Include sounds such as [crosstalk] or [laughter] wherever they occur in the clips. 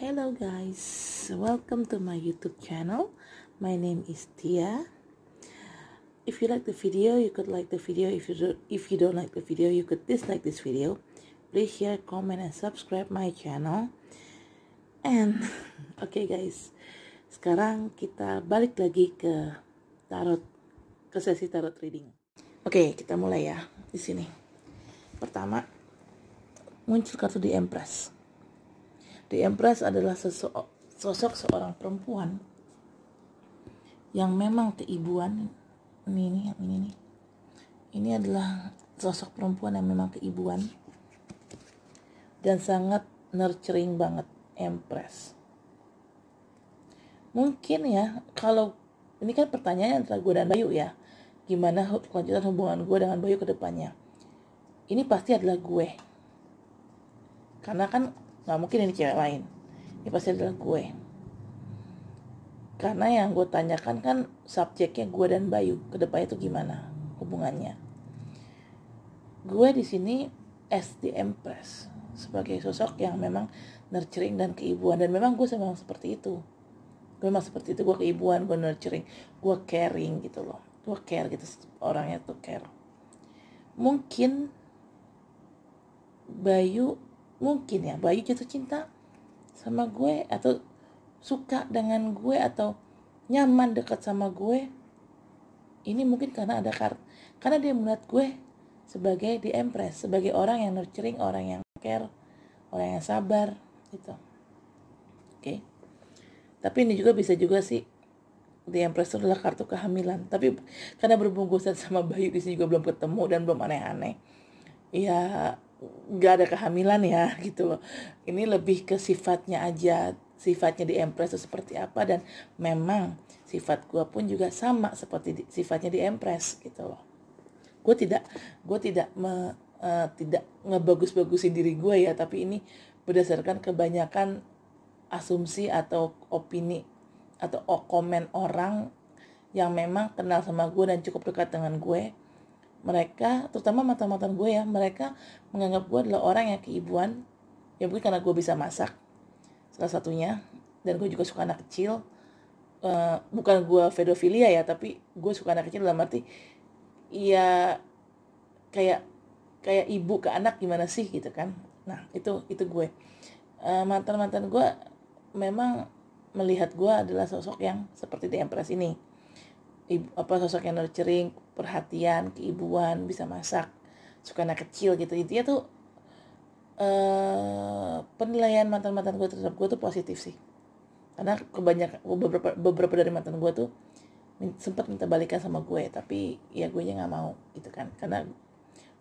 Hello guys, welcome to my YouTube channel. My name is Tia. If you like the video, you could like the video. If you do, if you don't like the video, you could dislike this video. Please share, comment, and subscribe my channel. And [laughs] okay guys, sekarang kita balik lagi ke tarot, ke sesi tarot reading. Oke, okay, kita mulai ya di sini. Pertama, muncul kartu di Empress The Empress adalah sosok seorang perempuan yang memang keibuan ini ini yang ini nih. Ini adalah sosok perempuan yang memang keibuan dan sangat nurturing banget Empress. Mungkin ya kalau ini kan pertanyaan antara gue dan Bayu ya. Gimana kelanjutan hubungan gue dengan Bayu ke depannya? Ini pasti adalah gue. Karena kan Gak mungkin ini cewek lain ini pasti adalah gue karena yang gue tanyakan kan subjeknya gue dan Bayu kedepannya itu gimana hubungannya gue di sini SDM Press sebagai sosok yang memang nurturing dan keibuan dan memang gue memang seperti itu gue memang seperti itu gue keibuan gue nurturing gue caring gitu loh gue care gitu orangnya tuh care mungkin Bayu mungkin ya Bayu jatuh cinta sama gue atau suka dengan gue atau nyaman dekat sama gue ini mungkin karena ada kart karena dia melihat gue sebagai di empress sebagai orang yang nurturing orang yang care orang yang sabar gitu oke okay. tapi ini juga bisa juga sih di empress adalah kartu kehamilan tapi karena berbungkusan sama Bayu di sini juga belum ketemu dan belum aneh-aneh ya nggak ada kehamilan ya [laughs] gitu loh ini lebih ke sifatnya aja sifatnya di Empress itu seperti apa dan memang sifat gue pun juga sama seperti di, sifatnya di Empress gitu loh gue tidak gue tidak me, uh, tidak ngebagus-bagusin diri gue ya tapi ini berdasarkan kebanyakan asumsi atau opini atau komen orang yang memang kenal sama gue dan cukup dekat dengan gue mereka terutama mata-mata gue ya mereka menganggap gue adalah orang yang keibuan ya mungkin karena gue bisa masak salah satunya dan gue juga suka anak kecil uh, bukan gue pedofilia ya tapi gue suka anak kecil dalam arti ya kayak kayak ibu ke anak gimana sih gitu kan nah itu itu gue uh, eh, mantan mantan gue memang melihat gue adalah sosok yang seperti di Empress ini ibu, apa sosok yang nurturing perhatian keibuan bisa masak suka anak kecil gitu intinya tuh uh, penilaian mantan mantan gue terhadap gue tuh positif sih karena kebanyakan beberapa beberapa dari mantan gue tuh sempat minta balikan sama gue ya, tapi ya gue nya nggak mau gitu kan karena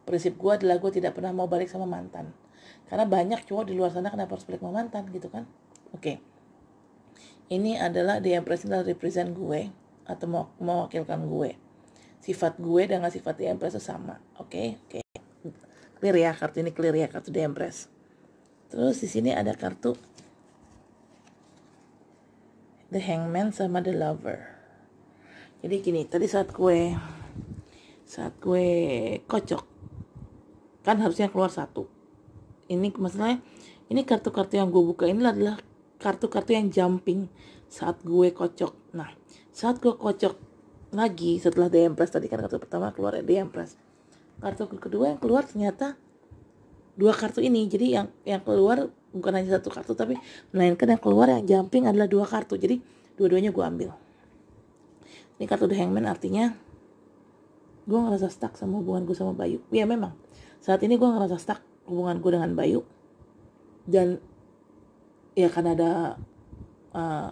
prinsip gue adalah gue tidak pernah mau balik sama mantan karena banyak cowok di luar sana kenapa harus balik sama mantan gitu kan oke okay. ini adalah the impression represent gue atau mau mewakilkan gue sifat gue dengan sifat Empress itu sama. Oke, okay? oke. Okay. Clear ya kartu ini clear ya kartu Empress. Terus di sini ada kartu The Hangman sama The Lover. Jadi gini, tadi saat gue saat gue kocok kan harusnya keluar satu. Ini masalahnya ini kartu-kartu yang gue buka ini adalah kartu-kartu yang jumping saat gue kocok. Nah, saat gue kocok lagi setelah DM Plus tadi kan kartu pertama keluar ya, DM Plus kartu kedua yang keluar ternyata dua kartu ini jadi yang yang keluar bukan hanya satu kartu tapi melainkan yang keluar yang jumping adalah dua kartu jadi dua-duanya gue ambil ini kartu The Hangman artinya gue ngerasa stuck sama hubungan gue sama Bayu ya memang saat ini gue ngerasa stuck hubungan gue dengan Bayu dan ya karena ada uh,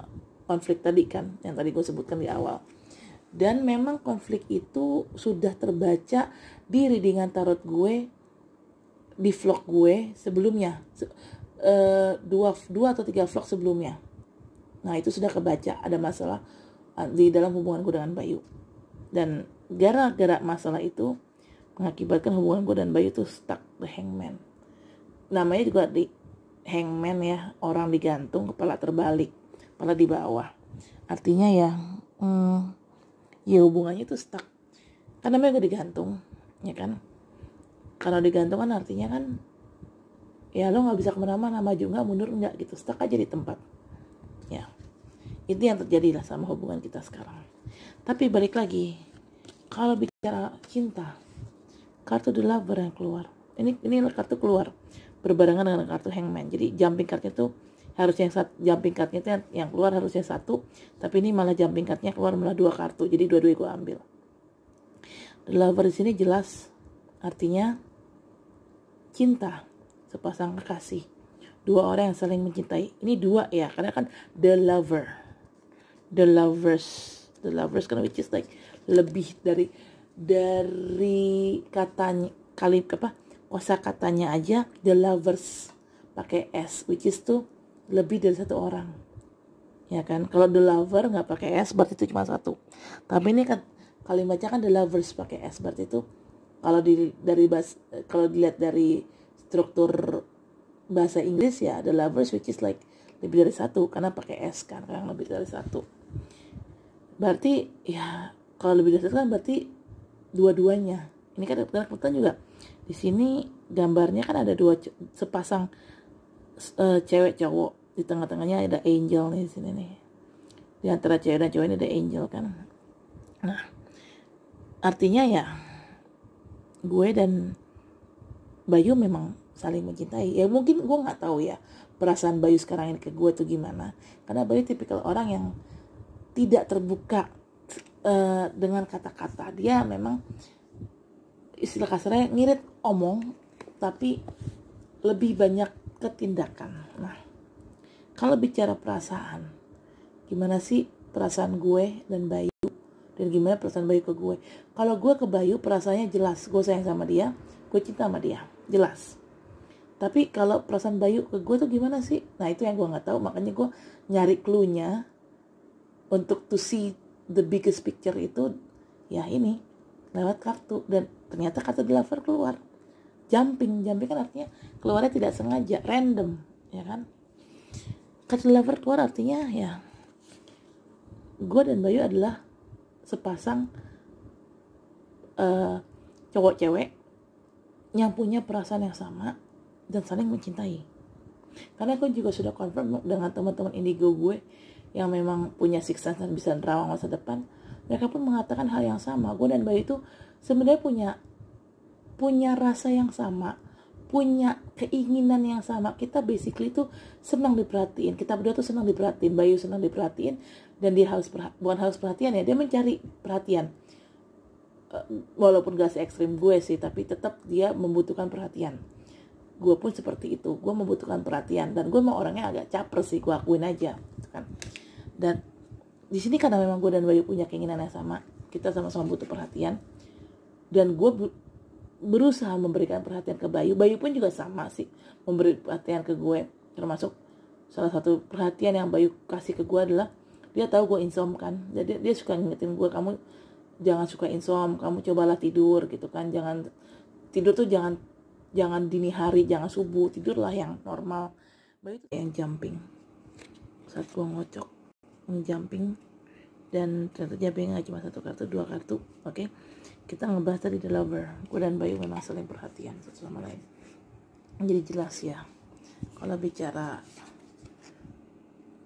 konflik tadi kan yang tadi gue sebutkan di awal dan memang konflik itu sudah terbaca di readingan tarot gue di vlog gue sebelumnya uh, dua dua atau tiga vlog sebelumnya nah itu sudah kebaca ada masalah eh, di dalam hubungan gue dengan Bayu dan gara-gara masalah itu mengakibatkan hubungan gue dan Bayu tuh stuck the hangman namanya juga di hangman ya orang digantung kepala terbalik kepala di bawah artinya ya hmm, ya hubungannya itu stuck karena namanya udah digantung ya kan kalau digantung kan artinya kan ya lo nggak bisa kemana-mana maju nggak mundur nggak gitu stuck aja di tempat ya itu yang terjadi lah sama hubungan kita sekarang tapi balik lagi kalau bicara cinta kartu the lover yang keluar ini ini kartu keluar berbarengan dengan kartu hangman jadi jumping kartu tuh harusnya yang jumping cardnya itu yang, yang keluar harusnya satu tapi ini malah jumping cardnya keluar malah dua kartu jadi dua-dua gue ambil The lover di sini jelas artinya cinta sepasang kekasih dua orang yang saling mencintai ini dua ya karena kan the lover the lovers the lovers karena which is like lebih dari dari katanya kali apa kosa katanya aja the lovers pakai s which is tuh lebih dari satu orang ya kan kalau the lover nggak pakai s berarti itu cuma satu tapi ini kan kalimatnya kan the lovers pakai s berarti itu kalau di dari bahas, kalau dilihat dari struktur bahasa Inggris ya the lovers which is like lebih dari satu karena pakai s kan kan lebih dari satu berarti ya kalau lebih dari satu kan berarti dua-duanya ini kan kebetulan juga di sini gambarnya kan ada dua sepasang uh, cewek cowok di tengah-tengahnya ada angel nih di sini nih di antara cewek dan cowok ini ada angel kan nah artinya ya gue dan Bayu memang saling mencintai ya mungkin gue nggak tahu ya perasaan Bayu sekarang ini ke gue tuh gimana karena Bayu tipikal orang yang tidak terbuka uh, dengan kata-kata dia memang istilah kasarnya ngirit omong tapi lebih banyak ketindakan nah kalau bicara perasaan, gimana sih perasaan gue dan Bayu? Dan gimana perasaan Bayu ke gue? Kalau gue ke Bayu, perasaannya jelas. Gue sayang sama dia, gue cinta sama dia. Jelas. Tapi kalau perasaan Bayu ke gue tuh gimana sih? Nah itu yang gue nggak tahu. Makanya gue nyari clue untuk to see the biggest picture itu ya ini lewat kartu dan ternyata kartu di lover keluar jumping jumping kan artinya keluarnya tidak sengaja random ya kan lover keluar artinya ya gue dan Bayu adalah sepasang uh, cowok cewek yang punya perasaan yang sama dan saling mencintai karena aku juga sudah confirm dengan teman-teman indigo gue yang memang punya six dan bisa nerawang masa depan mereka pun mengatakan hal yang sama gue dan Bayu itu sebenarnya punya punya rasa yang sama punya keinginan yang sama kita basically itu senang diperhatiin kita berdua tuh senang diperhatiin Bayu senang diperhatiin dan dia harus bukan harus perhatian ya dia mencari perhatian eh, walaupun gak se ekstrim gue sih tapi tetap dia membutuhkan perhatian gue pun seperti itu gue membutuhkan perhatian dan gue mau orangnya agak caper sih gue akuin aja gitu kan dan di sini karena memang gue dan Bayu punya keinginan yang sama kita sama-sama butuh perhatian dan gue berusaha memberikan perhatian ke Bayu. Bayu pun juga sama sih memberi perhatian ke gue. Termasuk salah satu perhatian yang Bayu kasih ke gue adalah dia tahu gue insom kan. Jadi dia suka ngingetin gue kamu jangan suka insom, kamu cobalah tidur gitu kan. Jangan tidur tuh jangan jangan dini hari, jangan subuh, tidurlah yang normal. Bayu tuh yang jumping. Saat gue ngocok, jumping dan ternyata jumping cuma satu kartu, dua kartu, oke. Okay? kita ngebahas tadi The Lover gue dan Bayu memang saling perhatian satu sama lain jadi jelas ya kalau bicara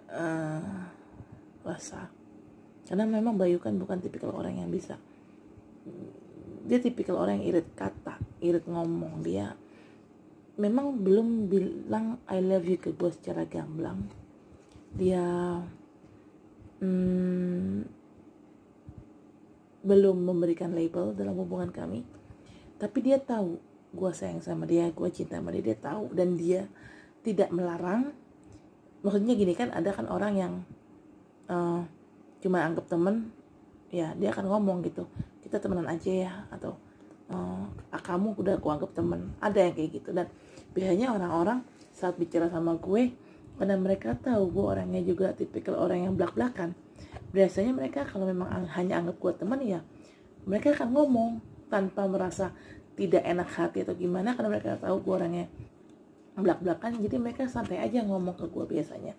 uh, rasa karena memang Bayu kan bukan tipikal orang yang bisa dia tipikal orang yang irit kata irit ngomong dia memang belum bilang I love you ke gue secara gamblang dia hmm, belum memberikan label dalam hubungan kami tapi dia tahu gue sayang sama dia gue cinta sama dia dia tahu dan dia tidak melarang maksudnya gini kan ada kan orang yang uh, cuma anggap temen ya dia akan ngomong gitu kita temenan aja ya atau uh, kamu udah gue anggap temen ada yang kayak gitu dan biasanya orang-orang saat bicara sama gue karena mereka tahu gue orangnya juga tipikal orang yang belak-belakan biasanya mereka kalau memang hanya anggap gue teman ya mereka akan ngomong tanpa merasa tidak enak hati atau gimana karena mereka tahu gue orangnya belak-belakan jadi mereka santai aja ngomong ke gue biasanya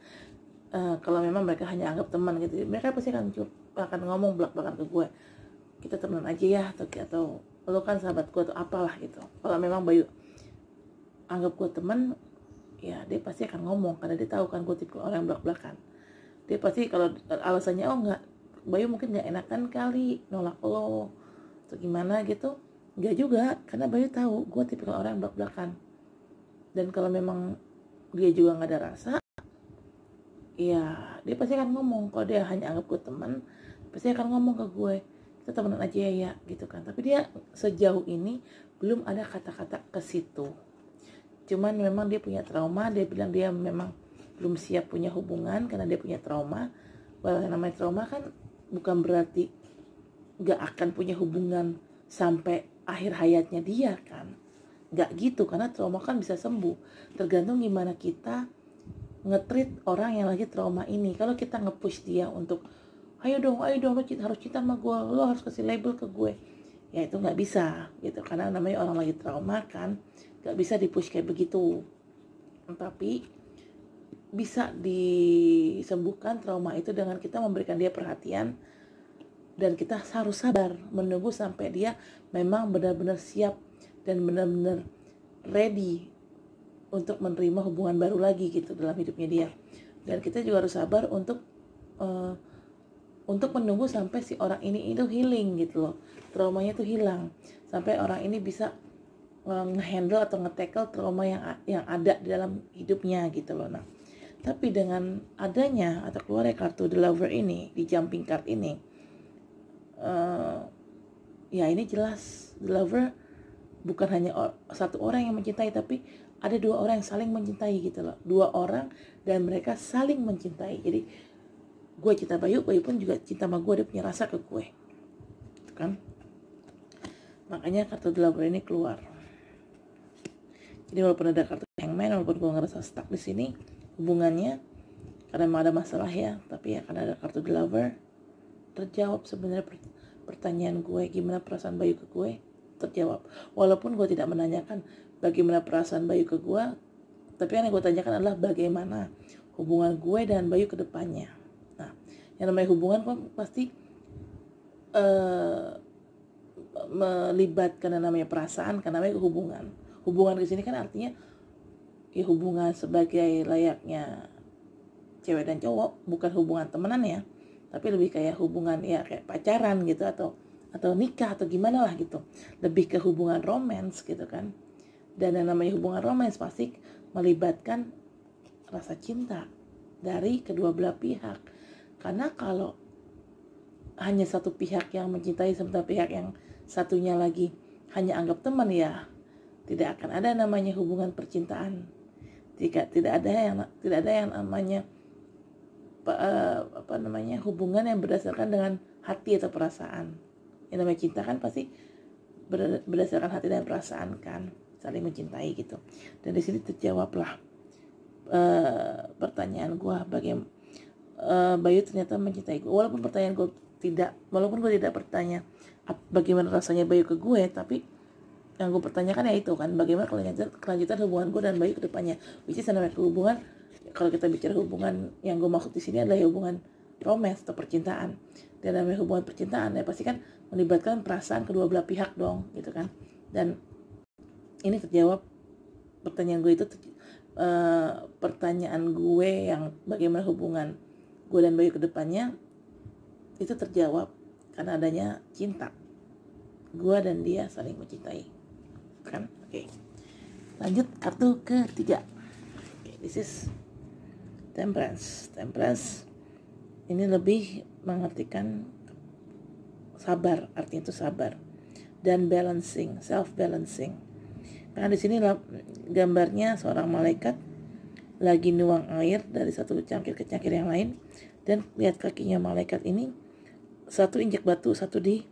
uh, kalau memang mereka hanya anggap teman gitu mereka pasti akan akan ngomong belak-belakan ke gue kita teman aja ya atau atau lo kan sahabat gue atau apalah gitu kalau memang Bayu anggap gue teman ya dia pasti akan ngomong karena dia tahu kan gue tipe orang belak-belakan dia pasti kalau e, alasannya oh nggak Bayu mungkin nggak enakan kali nolak lo atau gimana gitu nggak juga karena Bayu tahu gue tipikal orang yang belak belakan dan kalau memang dia juga nggak ada rasa ya dia pasti akan ngomong kalau dia hanya anggap gue teman pasti akan ngomong ke gue kita temenan aja ya, ya gitu kan tapi dia sejauh ini belum ada kata-kata ke situ cuman memang dia punya trauma dia bilang dia memang belum siap punya hubungan karena dia punya trauma bahwa namanya trauma kan bukan berarti gak akan punya hubungan sampai akhir hayatnya dia kan gak gitu karena trauma kan bisa sembuh tergantung gimana kita ngetrit orang yang lagi trauma ini kalau kita ngepush dia untuk ayo dong ayo dong lo harus cinta sama gue lo harus kasih label ke gue ya itu gak bisa gitu karena namanya orang lagi trauma kan gak bisa dipush kayak begitu tapi bisa disembuhkan trauma itu dengan kita memberikan dia perhatian dan kita harus sabar menunggu sampai dia memang benar-benar siap dan benar-benar ready untuk menerima hubungan baru lagi gitu dalam hidupnya dia dan kita juga harus sabar untuk uh, untuk menunggu sampai si orang ini itu healing gitu loh traumanya itu hilang sampai orang ini bisa eh, ngehandle handle atau nge-tackle trauma yang yang ada di dalam hidupnya gitu loh nah tapi dengan adanya atau keluar kartu The Lover ini di jumping card ini, uh, ya ini jelas The Lover bukan hanya satu orang yang mencintai, tapi ada dua orang yang saling mencintai gitu loh. Dua orang dan mereka saling mencintai. Jadi gue cinta Bayu, Bayu pun juga cinta sama gue, dia punya rasa ke gue. Gitu kan? Makanya kartu The Lover ini keluar. Jadi walaupun ada kartu Hangman, walaupun gue ngerasa stuck di sini, hubungannya karena memang ada masalah ya tapi ya karena ada kartu the lover terjawab sebenarnya pertanyaan gue gimana perasaan Bayu ke gue terjawab walaupun gue tidak menanyakan bagaimana perasaan Bayu ke gue tapi yang gue tanyakan adalah bagaimana hubungan gue dan Bayu ke depannya nah yang namanya hubungan kan pasti uh, melibatkan yang namanya perasaan karena namanya hubungan hubungan di sini kan artinya di hubungan sebagai layaknya cewek dan cowok bukan hubungan temenan ya tapi lebih kayak hubungan ya kayak pacaran gitu atau atau nikah atau gimana lah gitu lebih ke hubungan romans gitu kan dan yang namanya hubungan romans pasti melibatkan rasa cinta dari kedua belah pihak karena kalau hanya satu pihak yang mencintai sementara pihak yang satunya lagi hanya anggap teman ya tidak akan ada namanya hubungan percintaan tidak tidak ada yang tidak ada yang namanya eh, apa, namanya hubungan yang berdasarkan dengan hati atau perasaan yang namanya cinta kan pasti berdasarkan hati dan perasaan kan saling mencintai gitu dan di sini terjawablah e, pertanyaan gue bagaimana e, eh, Bayu ternyata mencintai gue walaupun pertanyaan gue tidak walaupun gue tidak bertanya bagaimana rasanya Bayu ke gue tapi yang gue pertanyakan ya itu kan bagaimana kelanjutan kelanjutan hubungan gue dan Bayu kedepannya which is namanya hubungan kalau kita bicara hubungan yang gue maksud di sini adalah ya hubungan romes atau percintaan dan namanya hubungan percintaan ya pasti kan melibatkan perasaan kedua belah pihak dong gitu kan dan ini terjawab pertanyaan gue itu uh, pertanyaan gue yang bagaimana hubungan gue dan Bayu kedepannya itu terjawab karena adanya cinta gue dan dia saling mencintai kan oke lanjut kartu ketiga okay, this is temperance temperance ini lebih mengartikan sabar artinya itu sabar dan balancing self balancing karena di sini gambarnya seorang malaikat lagi nuang air dari satu cangkir ke cangkir yang lain dan lihat kakinya malaikat ini satu injak batu satu di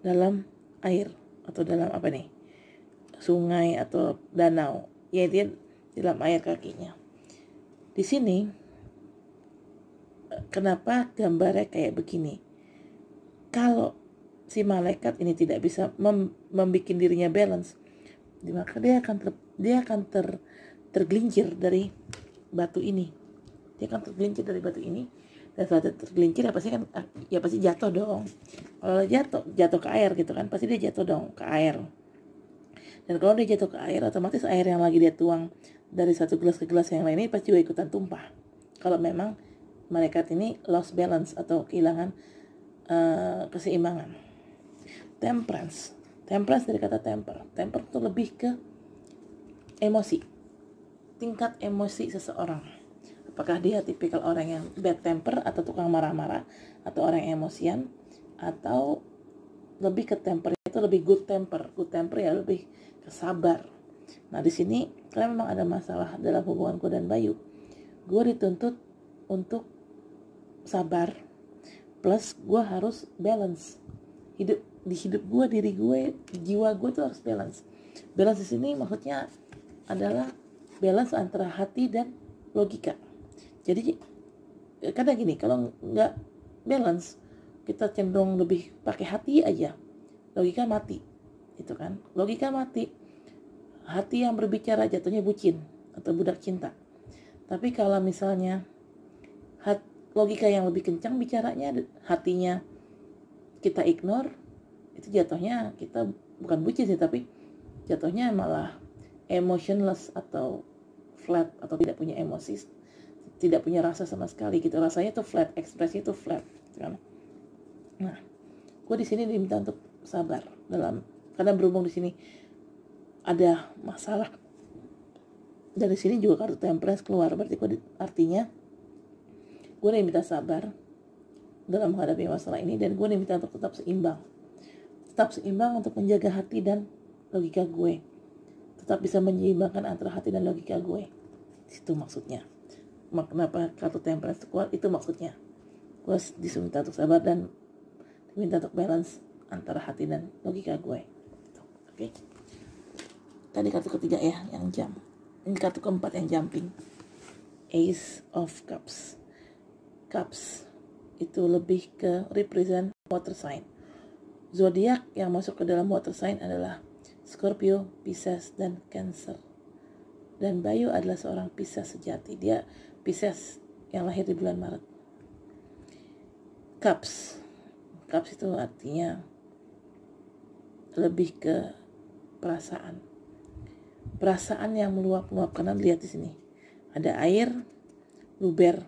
dalam air atau dalam apa nih sungai atau danau, yaitu dalam air kakinya. Di sini, eh, kenapa gambarnya kayak begini? Kalau si malaikat ini tidak bisa mem membuat dirinya balance, maka dia akan ter dia akan ter tergelincir dari batu ini. Dia akan tergelincir dari batu ini dan saat tergelincir ya pasti kan ya pasti jatuh dong. Kalau jatuh jatuh ke air gitu kan pasti dia jatuh dong ke air dan kalau dia jatuh ke air, otomatis air yang lagi dia tuang dari satu gelas ke gelas yang lainnya pasti juga ikutan tumpah. Kalau memang mereka ini lost balance atau kehilangan uh, keseimbangan. Temperance. Temperance dari kata temper. Temper itu lebih ke emosi. Tingkat emosi seseorang. Apakah dia tipikal orang yang bad temper atau tukang marah-marah atau orang yang emosian atau lebih ke temper itu lebih good temper. Good temper ya lebih sabar. Nah di sini kalian memang ada masalah dalam hubunganku dan Bayu, gue dituntut untuk sabar plus gue harus balance hidup di hidup gue diri gue jiwa gue tuh harus balance balance di sini maksudnya adalah balance antara hati dan logika jadi kadang gini kalau nggak balance kita cenderung lebih pakai hati aja logika mati itu kan logika mati hati yang berbicara jatuhnya bucin atau budak cinta. Tapi kalau misalnya hat, logika yang lebih kencang bicaranya hatinya kita ignore, itu jatuhnya kita bukan bucin sih tapi jatuhnya malah emotionless atau flat atau tidak punya emosi, tidak punya rasa sama sekali gitu. Rasanya itu flat, ekspresi itu flat. Gitu kan. Nah, gue di sini diminta untuk sabar dalam karena berhubung di sini ada masalah dari sini juga kartu temperance keluar berarti gue artinya gue minta sabar dalam menghadapi masalah ini dan gue minta untuk tetap seimbang tetap seimbang untuk menjaga hati dan logika gue tetap bisa menyeimbangkan antara hati dan logika gue itu maksudnya kenapa kartu temperance keluar itu maksudnya gue disuruh minta untuk sabar dan diminta untuk balance antara hati dan logika gue gitu. oke okay? tadi kartu ketiga ya yang jam ini kartu keempat yang jumping ace of cups cups itu lebih ke represent water sign zodiak yang masuk ke dalam water sign adalah Scorpio, Pisces, dan Cancer. Dan Bayu adalah seorang Pisces sejati. Dia Pisces yang lahir di bulan Maret. Cups. Cups itu artinya lebih ke perasaan perasaan yang meluap-luap karena lihat di sini ada air luber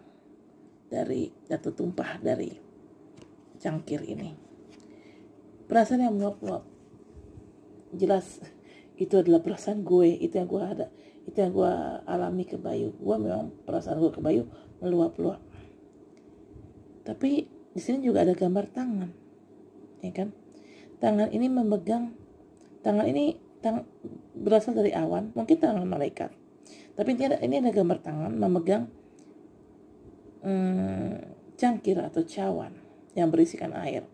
dari jatuh tumpah dari cangkir ini perasaan yang meluap-luap jelas itu adalah perasaan gue itu yang gue ada itu yang gue alami ke Bayu gue memang perasaan gue ke Bayu meluap-luap tapi di sini juga ada gambar tangan ya kan tangan ini memegang tangan ini tangan, berasal dari awan, mungkin tangan malaikat. Tapi ini ada, ini ada gambar tangan memegang hmm, cangkir atau cawan yang berisikan air.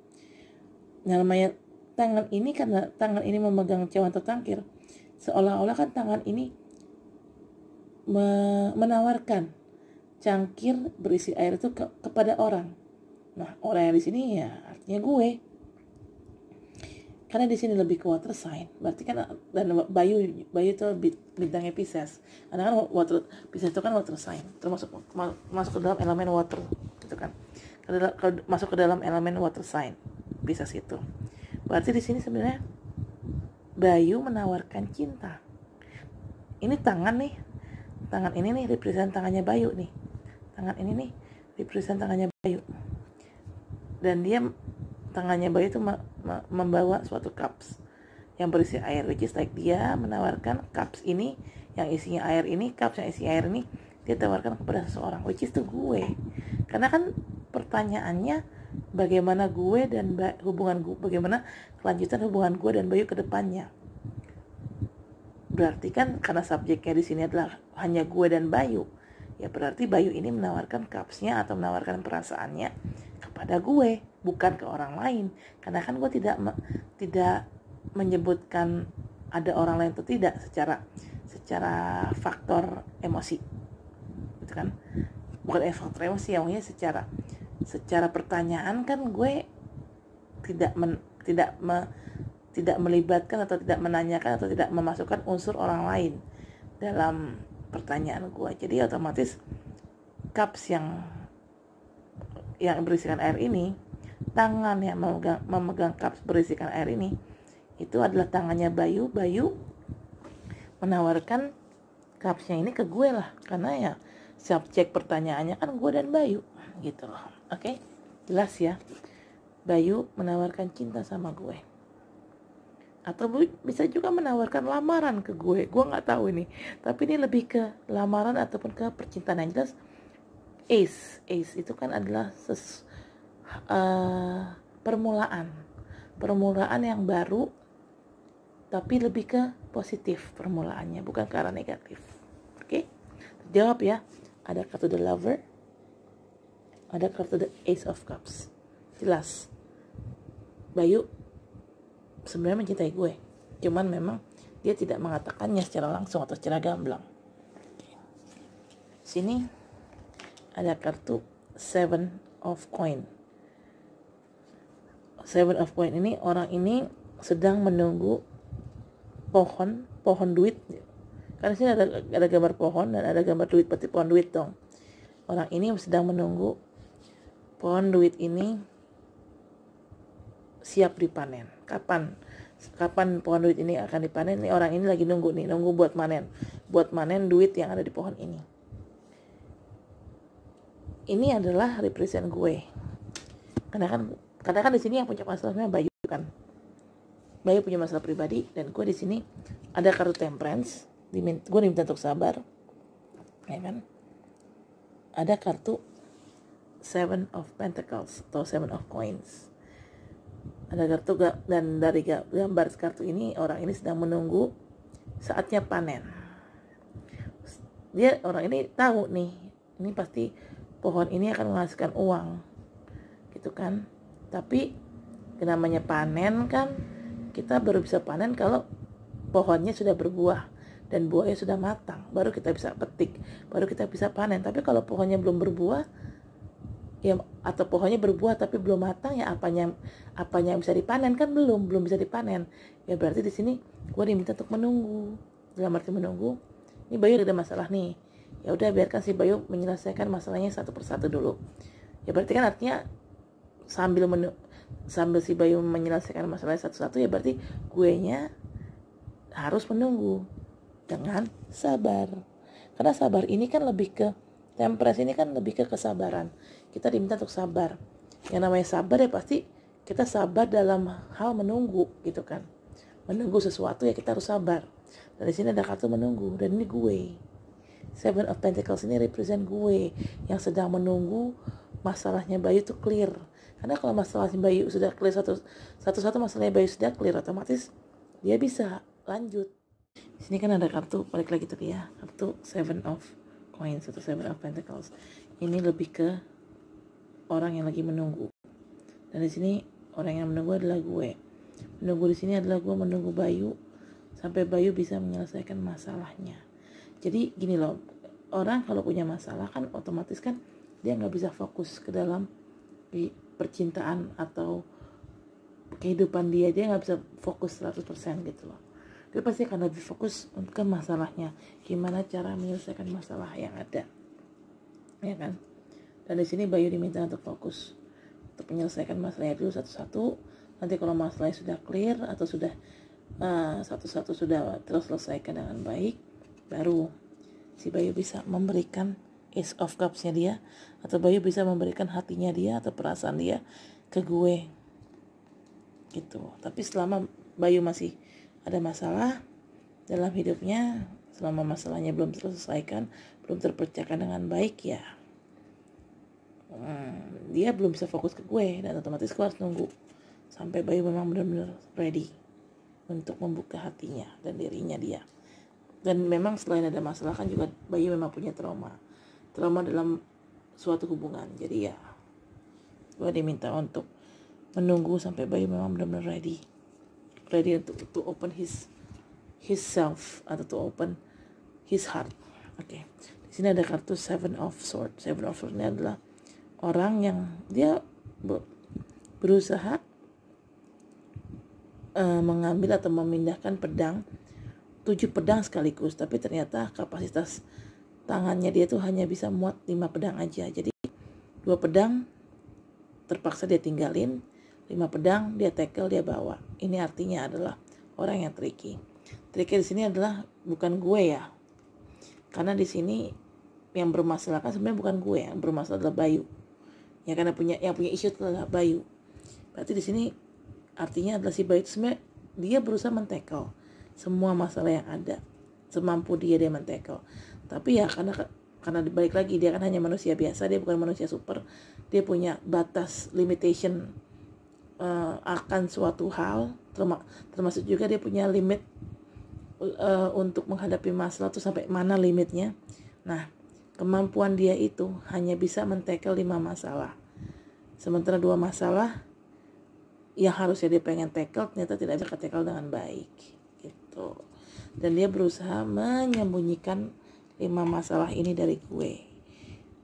Nah, namanya tangan ini karena tangan ini memegang cawan atau cangkir, seolah-olah kan tangan ini me menawarkan cangkir berisi air itu ke kepada orang. Nah, orang yang di sini ya artinya gue karena di sini lebih ke water sign berarti kan dan Bayu Bayu itu bintangnya Pisces karena kan water Pisces itu kan water sign termasuk masuk ke dalam elemen water gitu kan masuk ke dalam elemen water sign Pisces itu berarti di sini sebenarnya Bayu menawarkan cinta ini tangan nih tangan ini nih represent tangannya Bayu nih tangan ini nih represent tangannya Bayu dan dia tangannya bayi itu membawa suatu cups yang berisi air which is like dia menawarkan cups ini yang isinya air ini cups yang isi air ini dia tawarkan kepada seseorang which is to gue karena kan pertanyaannya bagaimana gue dan hubungan gue bagaimana kelanjutan hubungan gue dan Bayu ke depannya berarti kan karena subjeknya di sini adalah hanya gue dan Bayu ya berarti Bayu ini menawarkan cupsnya atau menawarkan perasaannya kepada gue bukan ke orang lain karena kan gue tidak me, tidak menyebutkan ada orang lain atau tidak secara secara faktor emosi gitu kan bukan eh, faktor emosi yang secara secara pertanyaan kan gue tidak men, tidak me, tidak melibatkan atau tidak menanyakan atau tidak memasukkan unsur orang lain dalam pertanyaan gue jadi otomatis cups yang yang berisikan air ini tangan yang memegang, memegang cup berisikan air ini itu adalah tangannya Bayu Bayu menawarkan cupsnya ini ke gue lah karena ya siap cek pertanyaannya kan gue dan Bayu gitu loh oke jelas ya Bayu menawarkan cinta sama gue atau bisa juga menawarkan lamaran ke gue gue nggak tahu ini tapi ini lebih ke lamaran ataupun ke percintaan yang jelas ace ace itu kan adalah ses Eh, permulaan permulaan yang baru tapi lebih ke positif permulaannya bukan ke arah negatif oke okay? jawab ya ada kartu the lover ada kartu the ace of cups jelas Bayu sebenarnya mencintai gue cuman memang dia tidak mengatakannya secara langsung atau secara gamblang sini ada kartu seven of Coins seven of coin ini orang ini sedang menunggu pohon pohon duit karena sini ada, ada gambar pohon dan ada gambar duit berarti pohon duit dong orang ini sedang menunggu pohon duit ini siap dipanen kapan kapan pohon duit ini akan dipanen nih orang ini lagi nunggu nih nunggu buat manen buat manen duit yang ada di pohon ini ini adalah represent gue karena kan karena kan di sini yang punya masalahnya Bayu kan Bayu punya masalah pribadi dan gue di sini ada kartu temperance dimint gue diminta untuk sabar ya kan ada kartu Seven of Pentacles atau Seven of Coins ada kartu dan dari gambar kartu ini orang ini sedang menunggu saatnya panen dia orang ini tahu nih ini pasti pohon ini akan menghasilkan uang gitu kan tapi namanya panen kan kita baru bisa panen kalau pohonnya sudah berbuah dan buahnya sudah matang baru kita bisa petik baru kita bisa panen tapi kalau pohonnya belum berbuah ya atau pohonnya berbuah tapi belum matang ya apanya apanya yang bisa dipanen kan belum belum bisa dipanen ya berarti di sini gue diminta untuk menunggu dalam arti menunggu ini Bayu ada masalah nih ya udah biarkan si Bayu menyelesaikan masalahnya satu persatu dulu ya berarti kan artinya sambil men sambil si Bayu menyelesaikan masalah satu-satu ya berarti gue nya harus menunggu dengan sabar karena sabar ini kan lebih ke temperes ini kan lebih ke kesabaran kita diminta untuk sabar yang namanya sabar ya pasti kita sabar dalam hal menunggu gitu kan menunggu sesuatu ya kita harus sabar dan di sini ada kartu menunggu dan ini gue Seven of Pentacles ini represent gue yang sedang menunggu masalahnya Bayu tuh clear karena kalau masalah bayi sudah clear satu satu satu masalahnya bayi sudah clear otomatis dia bisa lanjut di sini kan ada kartu balik lagi tadi ya kartu seven of coins atau seven of pentacles ini lebih ke orang yang lagi menunggu dan di sini orang yang menunggu adalah gue menunggu di sini adalah gue menunggu Bayu sampai Bayu bisa menyelesaikan masalahnya jadi gini loh orang kalau punya masalah kan otomatis kan dia nggak bisa fokus ke dalam di percintaan atau kehidupan dia dia nggak bisa fokus 100% gitu loh dia pasti akan lebih fokus ke masalahnya gimana cara menyelesaikan masalah yang ada ya kan dan di sini Bayu diminta untuk fokus untuk menyelesaikan masalahnya dulu satu-satu nanti kalau masalahnya sudah clear atau sudah eh, satu-satu uh, sudah terselesaikan dengan baik baru si Bayu bisa memberikan Ace of Cups nya dia atau Bayu bisa memberikan hatinya dia atau perasaan dia ke gue gitu tapi selama Bayu masih ada masalah dalam hidupnya selama masalahnya belum terselesaikan belum terpecahkan dengan baik ya hmm, dia belum bisa fokus ke gue dan otomatis gue harus nunggu sampai Bayu memang benar-benar ready untuk membuka hatinya dan dirinya dia dan memang selain ada masalah kan juga Bayu memang punya trauma trauma dalam suatu hubungan jadi ya gue diminta untuk menunggu sampai bayi memang benar-benar ready ready untuk to open his his self atau to open his heart oke okay. di sini ada kartu seven of swords seven of swords ini adalah orang yang dia berusaha uh, mengambil atau memindahkan pedang tujuh pedang sekaligus tapi ternyata kapasitas tangannya dia tuh hanya bisa muat lima pedang aja. Jadi dua pedang terpaksa dia tinggalin, lima pedang dia tackle dia bawa. Ini artinya adalah orang yang tricky. Tricky di sini adalah bukan gue ya. Karena di sini yang bermasalah kan sebenarnya bukan gue yang bermasalah adalah Bayu. Ya karena punya yang punya isu adalah Bayu. Berarti di sini artinya adalah si Bayu sebenarnya dia berusaha mentekel semua masalah yang ada semampu dia dia mentekel tapi ya karena karena balik lagi dia kan hanya manusia biasa dia bukan manusia super dia punya batas limitation uh, akan suatu hal termasuk juga dia punya limit uh, untuk menghadapi masalah tuh sampai mana limitnya nah kemampuan dia itu hanya bisa mentekel lima masalah sementara dua masalah yang harusnya dia pengen tackle ternyata tidak bisa tackle dengan baik gitu dan dia berusaha menyembunyikan lima masalah ini dari gue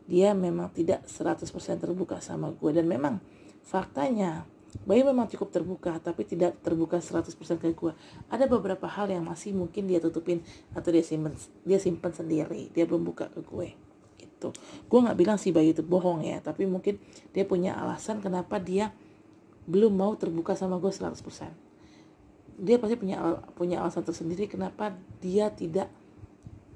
dia memang tidak 100% terbuka sama gue dan memang faktanya Bayu memang cukup terbuka tapi tidak terbuka 100% ke gue ada beberapa hal yang masih mungkin dia tutupin atau dia simpen dia simpen sendiri dia belum buka ke gue gitu gue nggak bilang si Bayu itu bohong ya tapi mungkin dia punya alasan kenapa dia belum mau terbuka sama gue 100% dia pasti punya punya alasan tersendiri kenapa dia tidak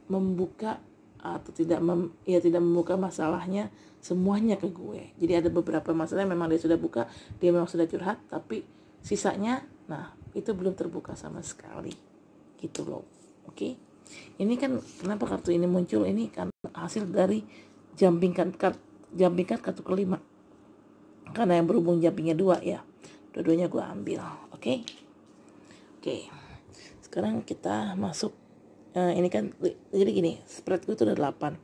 membuka atau tidak mem, ya tidak membuka masalahnya semuanya ke gue jadi ada beberapa masalah yang memang dia sudah buka dia memang sudah curhat tapi sisanya nah itu belum terbuka sama sekali gitu loh oke okay? ini kan kenapa kartu ini muncul ini kan hasil dari jumping card, card kartu kelima karena yang berhubung jumpingnya dua ya dua-duanya gue ambil oke okay? oke okay. sekarang kita masuk uh, ini kan jadi gini spread gue itu ada 8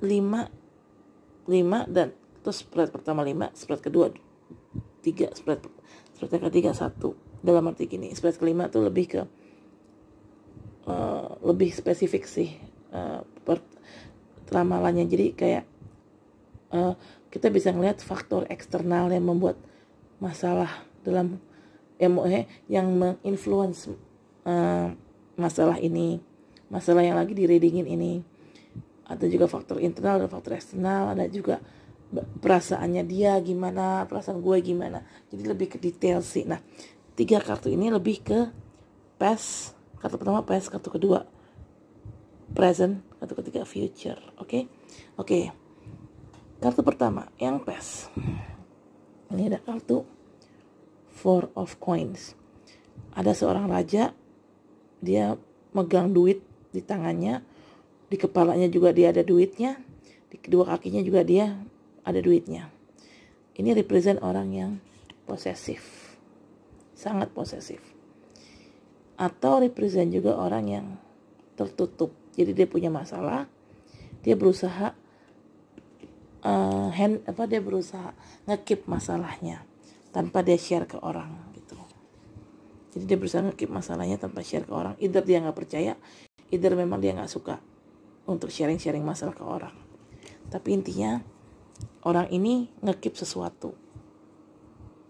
5 5 dan terus spread pertama 5 spread kedua 3 spread spread yang ketiga 1 dalam arti gini spread kelima tuh lebih ke uh, lebih spesifik sih uh, per, ramalannya jadi kayak uh, kita bisa ngelihat faktor eksternal yang membuat masalah dalam emosi yang menginfluence uh, masalah ini, masalah yang lagi diredingin ini, ada juga faktor internal dan faktor eksternal, ada juga perasaannya dia gimana, perasaan gue gimana. Jadi lebih ke detail sih. Nah, tiga kartu ini lebih ke past, kartu pertama past, kartu kedua present, kartu ketiga future. Oke, okay? oke. Okay. Kartu pertama yang past. Ini ada kartu Four of Coins. Ada seorang raja dia megang duit di tangannya di kepalanya juga dia ada duitnya di kedua kakinya juga dia ada duitnya ini represent orang yang posesif sangat posesif atau represent juga orang yang tertutup jadi dia punya masalah dia berusaha uh, hand apa dia berusaha ngekip masalahnya tanpa dia share ke orang jadi dia berusaha ngekip masalahnya tanpa share ke orang. Either dia nggak percaya, either memang dia nggak suka untuk sharing-sharing masalah ke orang. Tapi intinya orang ini ngekip sesuatu.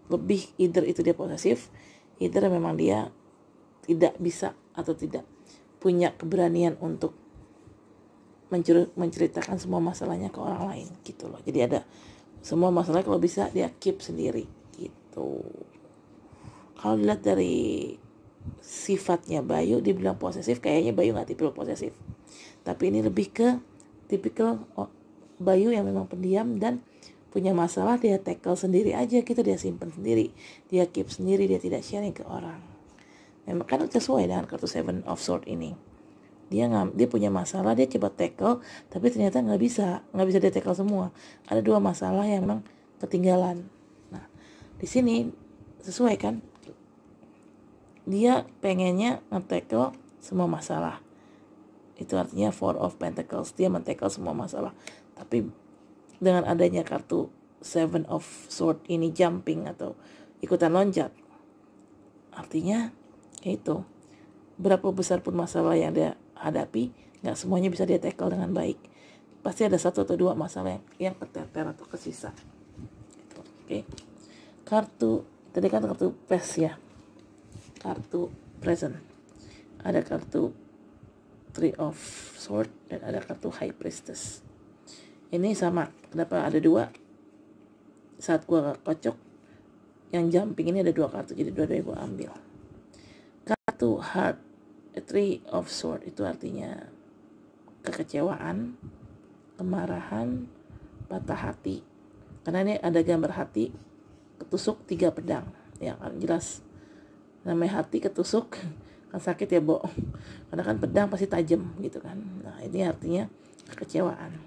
Lebih either itu dia posesif, either memang dia tidak bisa atau tidak punya keberanian untuk menceritakan semua masalahnya ke orang lain gitu loh. Jadi ada semua masalah kalau bisa dia keep sendiri gitu kalau dilihat dari sifatnya Bayu dibilang posesif kayaknya Bayu nggak tipikal posesif tapi ini lebih ke tipikal oh, Bayu yang memang pendiam dan punya masalah dia tackle sendiri aja gitu dia simpen sendiri dia keep sendiri dia tidak sharing ke orang memang kan sesuai dengan kartu seven of sword ini dia nggak dia punya masalah dia coba tackle tapi ternyata nggak bisa nggak bisa dia tackle semua ada dua masalah yang memang ketinggalan nah di sini sesuai kan dia pengennya nge-tackle semua masalah itu artinya four of pentacles dia mentekel semua masalah tapi dengan adanya kartu seven of sword ini jumping atau ikutan loncat artinya ya itu berapa besar pun masalah yang dia hadapi nggak semuanya bisa dia tackle dengan baik pasti ada satu atau dua masalah yang, yang keteter atau kesisa gitu. oke okay. kartu tadi kan kartu pes ya kartu present ada kartu three of sword dan ada kartu high priestess ini sama kenapa ada dua saat gua kocok yang jumping ini ada dua kartu jadi dua dua gua ambil kartu heart eh, three of sword itu artinya kekecewaan kemarahan patah hati karena ini ada gambar hati ketusuk tiga pedang yang kan? jelas namanya hati ketusuk kan sakit ya bo karena kan pedang pasti tajam gitu kan nah ini artinya kekecewaan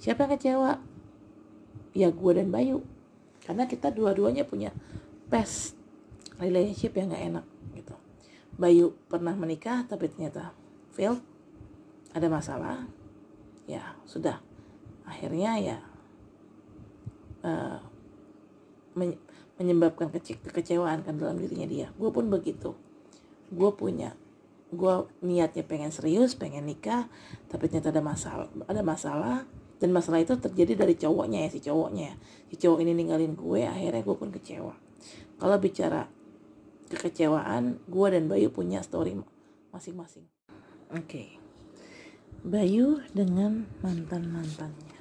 siapa yang kecewa ya gue dan Bayu karena kita dua-duanya punya pes relationship yang gak enak gitu Bayu pernah menikah tapi ternyata fail ada masalah ya sudah akhirnya ya uh, menyebabkan kece kekecewaan kan dalam dirinya dia gue pun begitu gue punya gue niatnya pengen serius pengen nikah tapi ternyata ada masalah ada masalah dan masalah itu terjadi dari cowoknya ya si cowoknya ya. si cowok ini ninggalin gue akhirnya gue pun kecewa kalau bicara kekecewaan gue dan Bayu punya story masing-masing oke okay. Bayu dengan mantan mantannya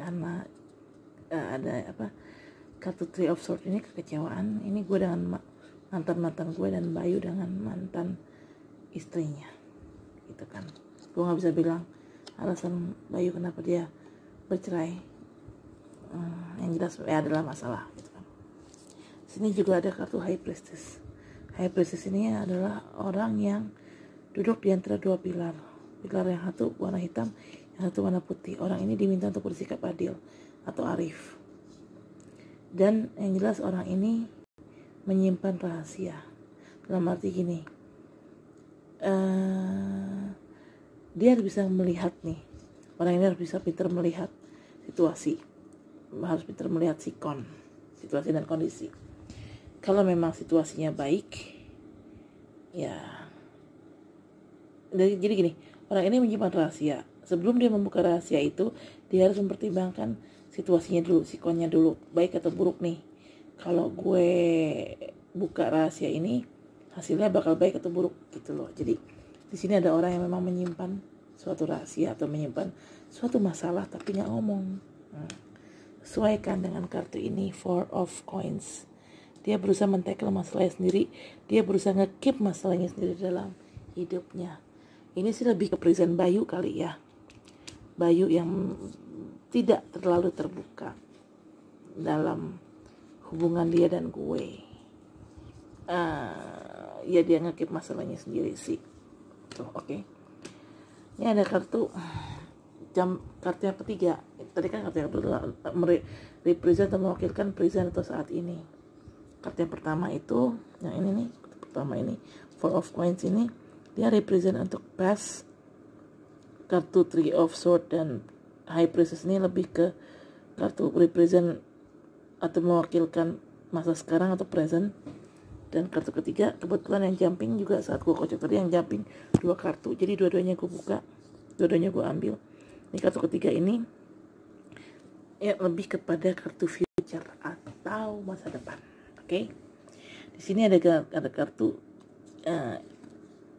karena eh, ada apa kartu Three of Swords ini kekecewaan ini gue dengan mantan mantan gue dan Bayu dengan mantan istrinya gitu kan gue nggak bisa bilang alasan Bayu kenapa dia bercerai hmm, yang jelas ya adalah masalah gitu kan sini juga ada kartu High Priestess High Priestess ini adalah orang yang duduk di antara dua pilar pilar yang satu warna hitam yang satu warna putih orang ini diminta untuk bersikap adil atau arif dan yang jelas orang ini menyimpan rahasia dalam arti gini uh, dia harus bisa melihat nih orang ini harus bisa pinter melihat situasi harus pinter melihat sikon situasi dan kondisi kalau memang situasinya baik ya jadi, jadi gini orang ini menyimpan rahasia sebelum dia membuka rahasia itu dia harus mempertimbangkan situasinya dulu sikonnya dulu baik atau buruk nih kalau gue buka rahasia ini hasilnya bakal baik atau buruk gitu loh jadi di sini ada orang yang memang menyimpan suatu rahasia atau menyimpan suatu masalah tapi nggak ngomong hmm. sesuaikan dengan kartu ini four of coins dia berusaha mentekel masalahnya sendiri dia berusaha ngekip masalahnya sendiri dalam hidupnya ini sih lebih ke present Bayu kali ya Bayu yang tidak terlalu terbuka dalam hubungan dia dan gue uh, ya dia ngekip masalahnya sendiri sih tuh oke okay. ini ada kartu jam kartu yang ketiga tadi kan kartu yang kedua merepresent atau mewakilkan present atau saat ini kartu yang pertama itu yang ini nih pertama ini four of coins ini dia represent untuk past kartu three of sword dan high priestess ini lebih ke kartu represent atau mewakilkan masa sekarang atau present dan kartu ketiga kebetulan yang jumping juga saat gue kocok tadi yang jumping dua kartu jadi dua-duanya gue buka dua-duanya gue ambil ini kartu ketiga ini ya lebih kepada kartu future atau masa depan oke okay? di sini ada ada kartu uh,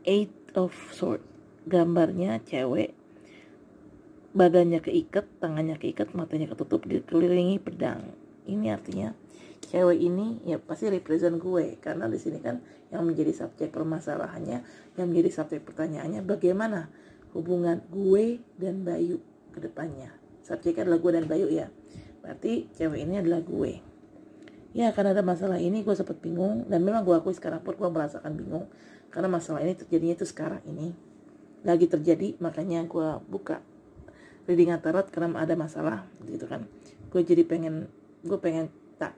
eight of sword gambarnya cewek badannya keikat, tangannya keikat, matanya ketutup, dikelilingi pedang. Ini artinya cewek ini ya pasti represent gue karena di sini kan yang menjadi subjek permasalahannya, yang menjadi subjek pertanyaannya bagaimana hubungan gue dan Bayu ke depannya. Subjeknya adalah gue dan Bayu ya. Berarti cewek ini adalah gue. Ya karena ada masalah ini gue sempat bingung dan memang gue akui sekarang pun gue merasakan bingung karena masalah ini terjadinya itu sekarang ini lagi terjadi makanya gue buka reading tarot karena ada masalah gitu kan gue jadi pengen gue pengen tak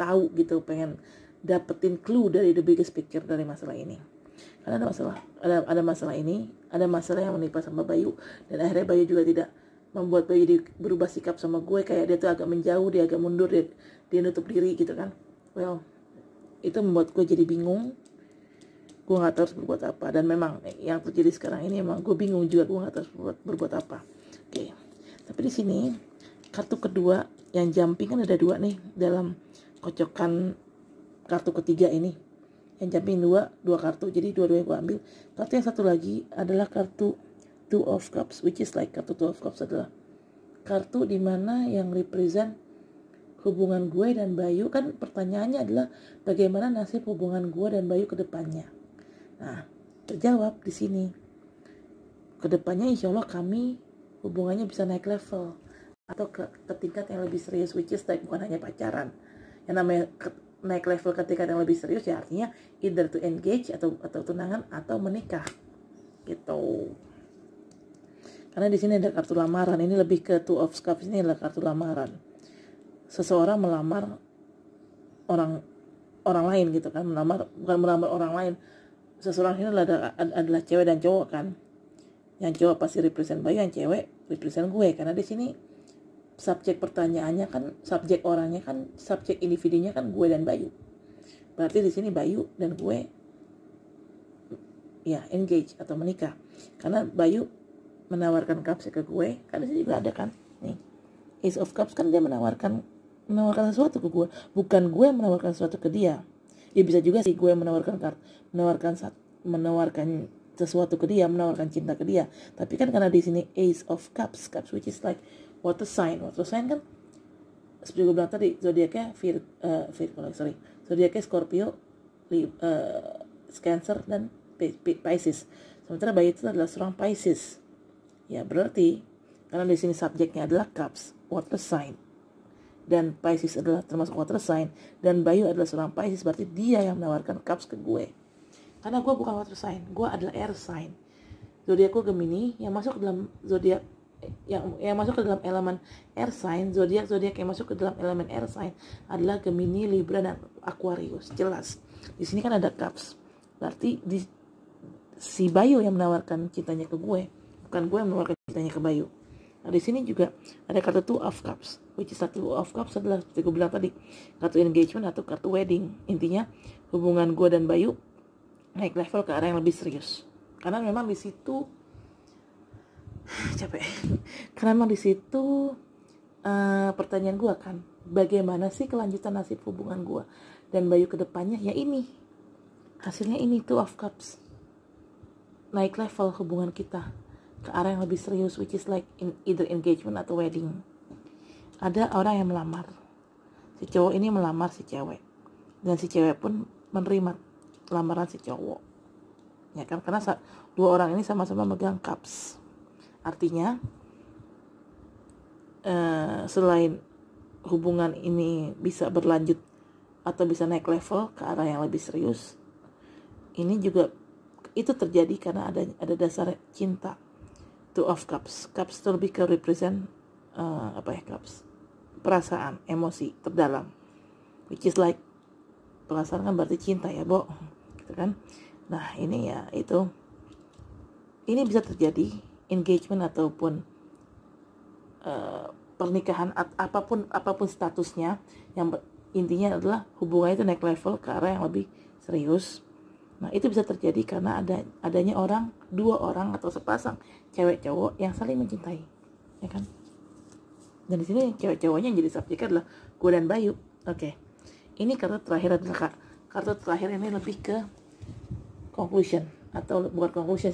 tahu gitu pengen dapetin clue dari the biggest picture dari masalah ini karena ada masalah ada ada masalah ini ada masalah yang menimpa sama Bayu dan akhirnya Bayu juga tidak membuat Bayu di, berubah sikap sama gue kayak dia tuh agak menjauh dia agak mundur dia, dia nutup diri gitu kan well itu membuat gue jadi bingung gue gak tahu harus berbuat apa dan memang yang terjadi sekarang ini emang gue bingung juga gue gak tahu harus berbuat, berbuat apa Oke. Tapi di sini kartu kedua yang jumping kan ada dua nih dalam kocokan kartu ketiga ini. Yang jumping dua, dua kartu. Jadi dua-duanya gue ambil. Kartu yang satu lagi adalah kartu Two of Cups, which is like kartu Two of Cups adalah kartu dimana yang represent hubungan gue dan Bayu kan pertanyaannya adalah bagaimana nasib hubungan gue dan Bayu ke depannya. Nah, terjawab di sini. Kedepannya insya Allah kami hubungannya bisa naik level atau ke, ke tingkat yang lebih serius which is like bukan hanya pacaran yang namanya ke, naik level ke tingkat yang lebih serius ya artinya either to engage atau atau tunangan atau menikah gitu karena di sini ada kartu lamaran ini lebih ke two of cups ini adalah kartu lamaran seseorang melamar orang orang lain gitu kan melamar bukan melamar orang lain seseorang ini adalah adalah cewek dan cowok kan yang cowok pasti represent Bayu yang cewek represent gue karena di sini subjek pertanyaannya kan subjek orangnya kan subjek individunya kan gue dan Bayu berarti di sini Bayu dan gue ya engage atau menikah karena Bayu menawarkan cups ke gue kan di sini juga ada kan nih Ace of Cups kan dia menawarkan menawarkan sesuatu ke gue bukan gue yang menawarkan sesuatu ke dia ya bisa juga sih gue menawarkan menawarkan menawarkan sesuatu ke dia, menawarkan cinta ke dia. Tapi kan karena di sini Ace of Cups, Cups which is like water sign. Water sign kan seperti gue bilang tadi zodiaknya Vir, uh, oh, sorry zodiaknya Scorpio, li, uh, eh, Cancer dan Pisces. Sementara bayi itu adalah seorang Pisces. Ya berarti karena di sini subjeknya adalah Cups, water sign. Dan Pisces adalah termasuk water sign dan Bayu adalah seorang Pisces berarti dia yang menawarkan cups ke gue karena gue bukan water sign gue adalah air sign zodiakku Gemini yang masuk ke dalam zodiak yang yang masuk ke dalam elemen air sign zodiak zodiak yang masuk ke dalam elemen air sign adalah Gemini Libra dan Aquarius jelas di sini kan ada cups berarti di, si Bayu yang menawarkan cintanya ke gue bukan gue yang menawarkan cintanya ke Bayu nah di sini juga ada kartu two of cups which is satu of cups adalah seperti gue bilang tadi kartu engagement atau kartu wedding intinya hubungan gue dan Bayu naik level ke arah yang lebih serius karena memang di situ [sighs] capek [laughs] karena memang di situ uh, pertanyaan gue kan bagaimana sih kelanjutan nasib hubungan gue dan Bayu kedepannya ya ini hasilnya ini tuh of cups naik level hubungan kita ke arah yang lebih serius which is like in either engagement atau wedding ada orang yang melamar si cowok ini melamar si cewek dan si cewek pun menerima lamaran si cowok ya kan karena dua orang ini sama-sama megang cups artinya eh, selain hubungan ini bisa berlanjut atau bisa naik level ke arah yang lebih serius ini juga itu terjadi karena ada ada dasar cinta two of cups cups itu lebih ke represent uh, apa ya cups perasaan emosi terdalam which is like perasaan kan berarti cinta ya bo gitu kan nah ini ya itu ini bisa terjadi engagement ataupun uh, pernikahan apapun apapun statusnya yang intinya adalah hubungannya itu naik level ke arah yang lebih serius nah itu bisa terjadi karena ada adanya orang dua orang atau sepasang cewek cowok yang saling mencintai ya kan dan di sini cewek cowoknya yang jadi subjeknya adalah gue dan Bayu oke okay. ini kartu terakhir adalah kartu terakhir ini lebih ke conclusion atau bukan conclusion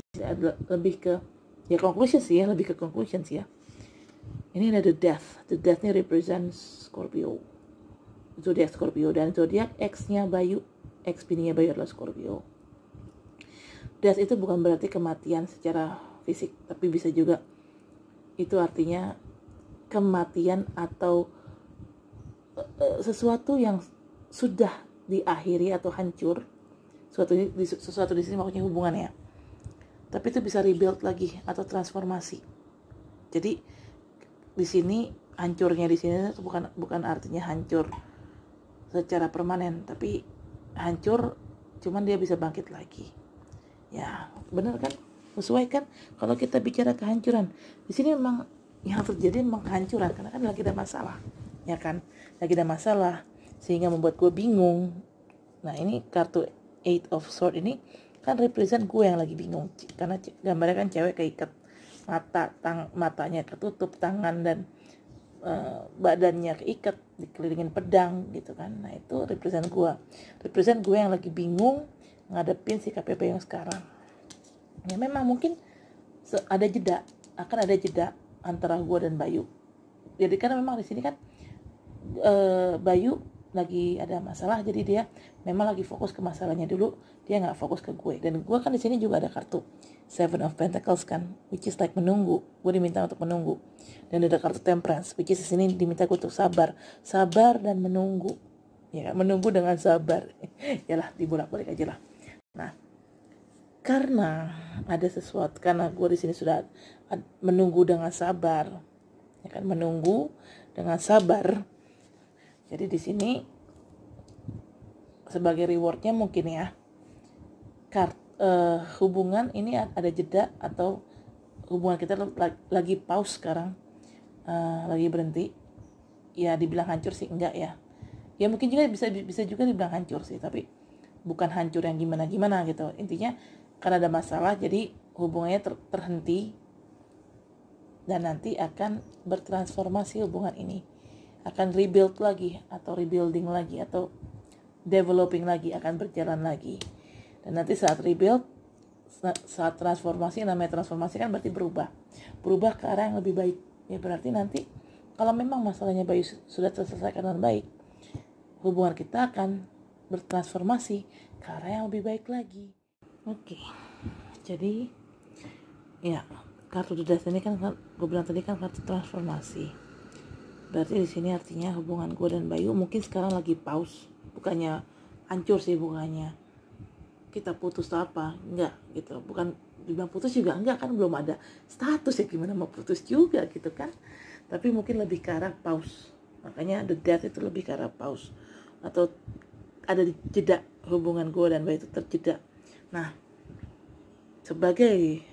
lebih ke ya conclusion sih ya lebih ke conclusion sih ya ini ada the death the death ini represents Scorpio zodiak Scorpio dan zodiak X nya Bayu X nya Bayu adalah Scorpio death itu bukan berarti kematian secara fisik tapi bisa juga itu artinya kematian atau e-, e-, sesuatu yang sudah diakhiri atau hancur sesuatu di, sesuatu di sini maksudnya hubungan ya tapi itu bisa rebuild lagi atau transformasi jadi di sini hancurnya di sini itu bukan bukan artinya hancur secara permanen tapi hancur cuman dia bisa bangkit lagi ya benar kan sesuai kan kalau kita bicara kehancuran di sini memang yang terjadi memang kehancuran karena kan lagi ada masalah ya kan lagi ada masalah sehingga membuat gue bingung nah ini kartu eight of sword ini kan represent gue yang lagi bingung karena gambarnya kan cewek keikat mata tang matanya tertutup tangan dan uh, badannya keikat dikelilingin pedang gitu kan nah itu represent gue represent gue yang lagi bingung ngadepin si KPP yang sekarang ya memang mungkin ada jeda akan ada jeda antara gue dan Bayu jadi karena memang di sini kan eh, Bayu lagi ada masalah jadi dia memang lagi fokus ke masalahnya dulu dia nggak fokus ke gue dan gue kan di sini juga ada kartu Seven of Pentacles kan which is like menunggu gue diminta untuk menunggu dan ada kartu Temperance which is di sini diminta gue untuk sabar sabar dan menunggu ya menunggu dengan sabar [laughs] yalah dibolak balik aja lah nah karena ada sesuatu karena gue di sini sudah menunggu dengan sabar ya kan menunggu dengan sabar jadi di sini sebagai rewardnya mungkin ya kart uh, hubungan ini ada jeda atau hubungan kita lagi pause sekarang uh, lagi berhenti ya dibilang hancur sih enggak ya ya mungkin juga bisa bisa juga dibilang hancur sih tapi bukan hancur yang gimana gimana gitu intinya karena ada masalah jadi hubungannya ter terhenti dan nanti akan bertransformasi hubungan ini akan rebuild lagi atau rebuilding lagi atau developing lagi akan berjalan lagi dan nanti saat rebuild saat transformasi namanya transformasi kan berarti berubah berubah ke arah yang lebih baik ya berarti nanti kalau memang masalahnya bayu sudah terselesaikan dengan baik hubungan kita akan bertransformasi ke arah yang lebih baik lagi oke jadi ya kartu dedas ini kan, kan gue bilang tadi kan kartu transformasi berarti di sini artinya hubungan gue dan Bayu mungkin sekarang lagi pause bukannya hancur sih hubungannya kita putus atau apa enggak gitu bukan dibilang putus juga enggak kan belum ada status ya gimana mau putus juga gitu kan tapi mungkin lebih ke arah pause makanya the death itu lebih ke arah pause atau ada jeda hubungan gue dan Bayu itu terjeda nah sebagai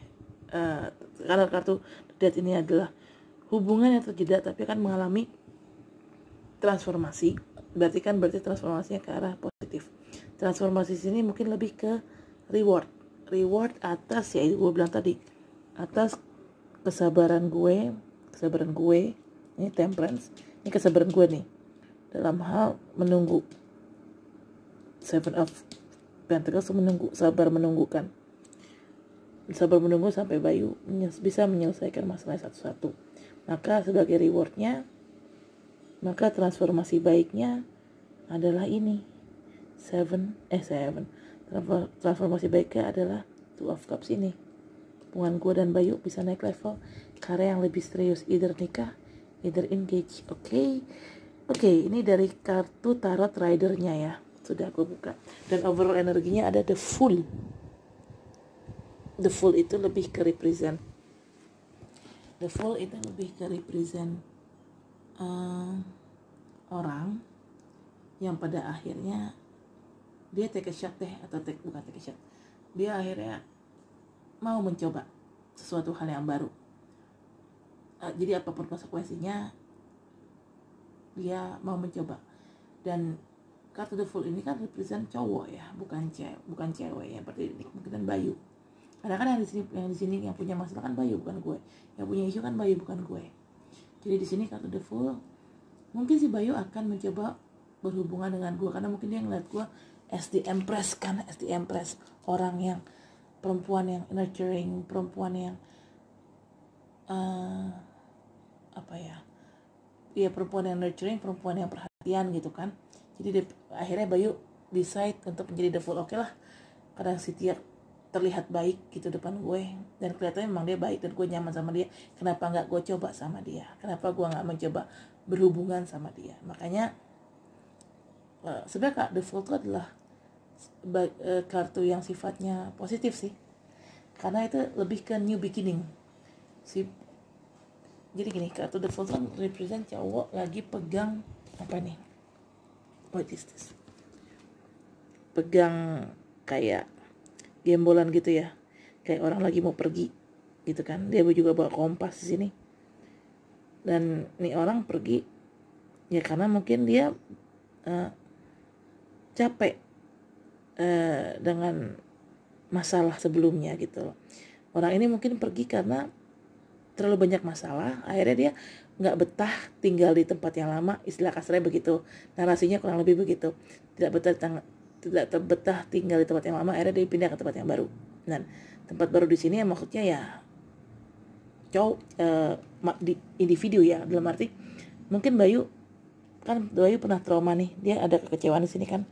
uh, eh, karena kartu death ini adalah hubungan atau tidak tapi akan mengalami transformasi berarti kan berarti transformasinya ke arah positif transformasi sini mungkin lebih ke reward reward atas ya itu gue bilang tadi atas kesabaran gue kesabaran gue ini temperance ini kesabaran gue nih dalam hal menunggu seven of pentacles menunggu sabar menunggu kan sabar menunggu sampai Bayu bisa menyelesaikan masalah satu-satu maka sebagai rewardnya, maka transformasi baiknya adalah ini. Seven, eh seven. Transformasi baiknya adalah Two of Cups ini. Hubungan gue dan Bayu bisa naik level karya yang lebih serius. Either nikah, either engage. Oke. Okay? Oke, okay, ini dari kartu tarot ridernya ya. Sudah aku buka. Dan overall energinya ada the full. The full itu lebih ke represent the full itu lebih ke represent uh, orang yang pada akhirnya dia take a shot deh atau take bukan take a shot dia akhirnya mau mencoba sesuatu hal yang baru uh, jadi apapun konsekuensinya dia mau mencoba dan kartu the full ini kan represent cowok ya bukan cewek bukan cewek ya berarti ini kemungkinan Bayu karena kan yang di sini yang di sini yang punya masalah kan Bayu bukan gue yang punya isu kan Bayu bukan gue jadi di sini kartu the fool mungkin si Bayu akan mencoba berhubungan dengan gue karena mungkin dia ngeliat gue SDM pres empress kan SDM pres empress orang yang perempuan yang nurturing perempuan yang uh, apa ya ya perempuan yang nurturing perempuan yang perhatian gitu kan jadi dia, akhirnya Bayu decide untuk menjadi the full oke okay lah karena si terlihat baik gitu depan gue dan kelihatannya memang dia baik dan gue nyaman sama dia kenapa nggak gue coba sama dia kenapa gue nggak mencoba berhubungan sama dia makanya uh, sebenarnya kak default itu adalah eh, kartu yang sifatnya positif sih karena itu lebih ke new beginning si jadi gini kartu default kan represent cowok lagi pegang apa nih what is this pegang kayak gembolan gitu ya kayak orang lagi mau pergi gitu kan dia juga bawa kompas di sini dan nih orang pergi ya karena mungkin dia uh, capek uh, dengan masalah sebelumnya gitu loh orang ini mungkin pergi karena terlalu banyak masalah akhirnya dia nggak betah tinggal di tempat yang lama istilah kasarnya begitu narasinya kurang lebih begitu tidak betah tidak terbetah tinggal di tempat yang lama akhirnya dia pindah ke tempat yang baru dan nah, tempat baru di sini ya maksudnya ya cow uh, eh, di individu ya dalam arti mungkin Bayu kan Bayu pernah trauma nih dia ada kekecewaan di sini kan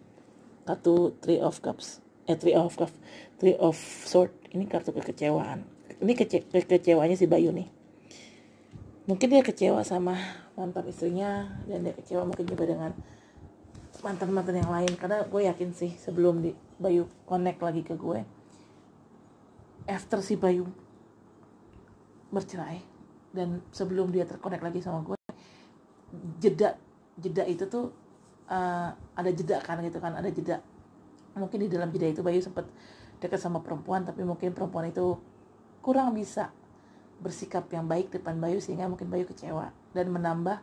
kartu three of cups eh three of cups three of sword ini kartu kekecewaan ini kece kekecewaannya si Bayu nih mungkin dia kecewa sama mantan istrinya dan dia kecewa mungkin juga dengan mantan mantan yang lain karena gue yakin sih sebelum di Bayu connect lagi ke gue after si Bayu bercerai dan sebelum dia terkonek lagi sama gue jeda jeda itu tuh uh, ada jeda kan gitu kan ada jeda mungkin di dalam jeda itu Bayu sempat dekat sama perempuan tapi mungkin perempuan itu kurang bisa bersikap yang baik depan Bayu sehingga mungkin Bayu kecewa dan menambah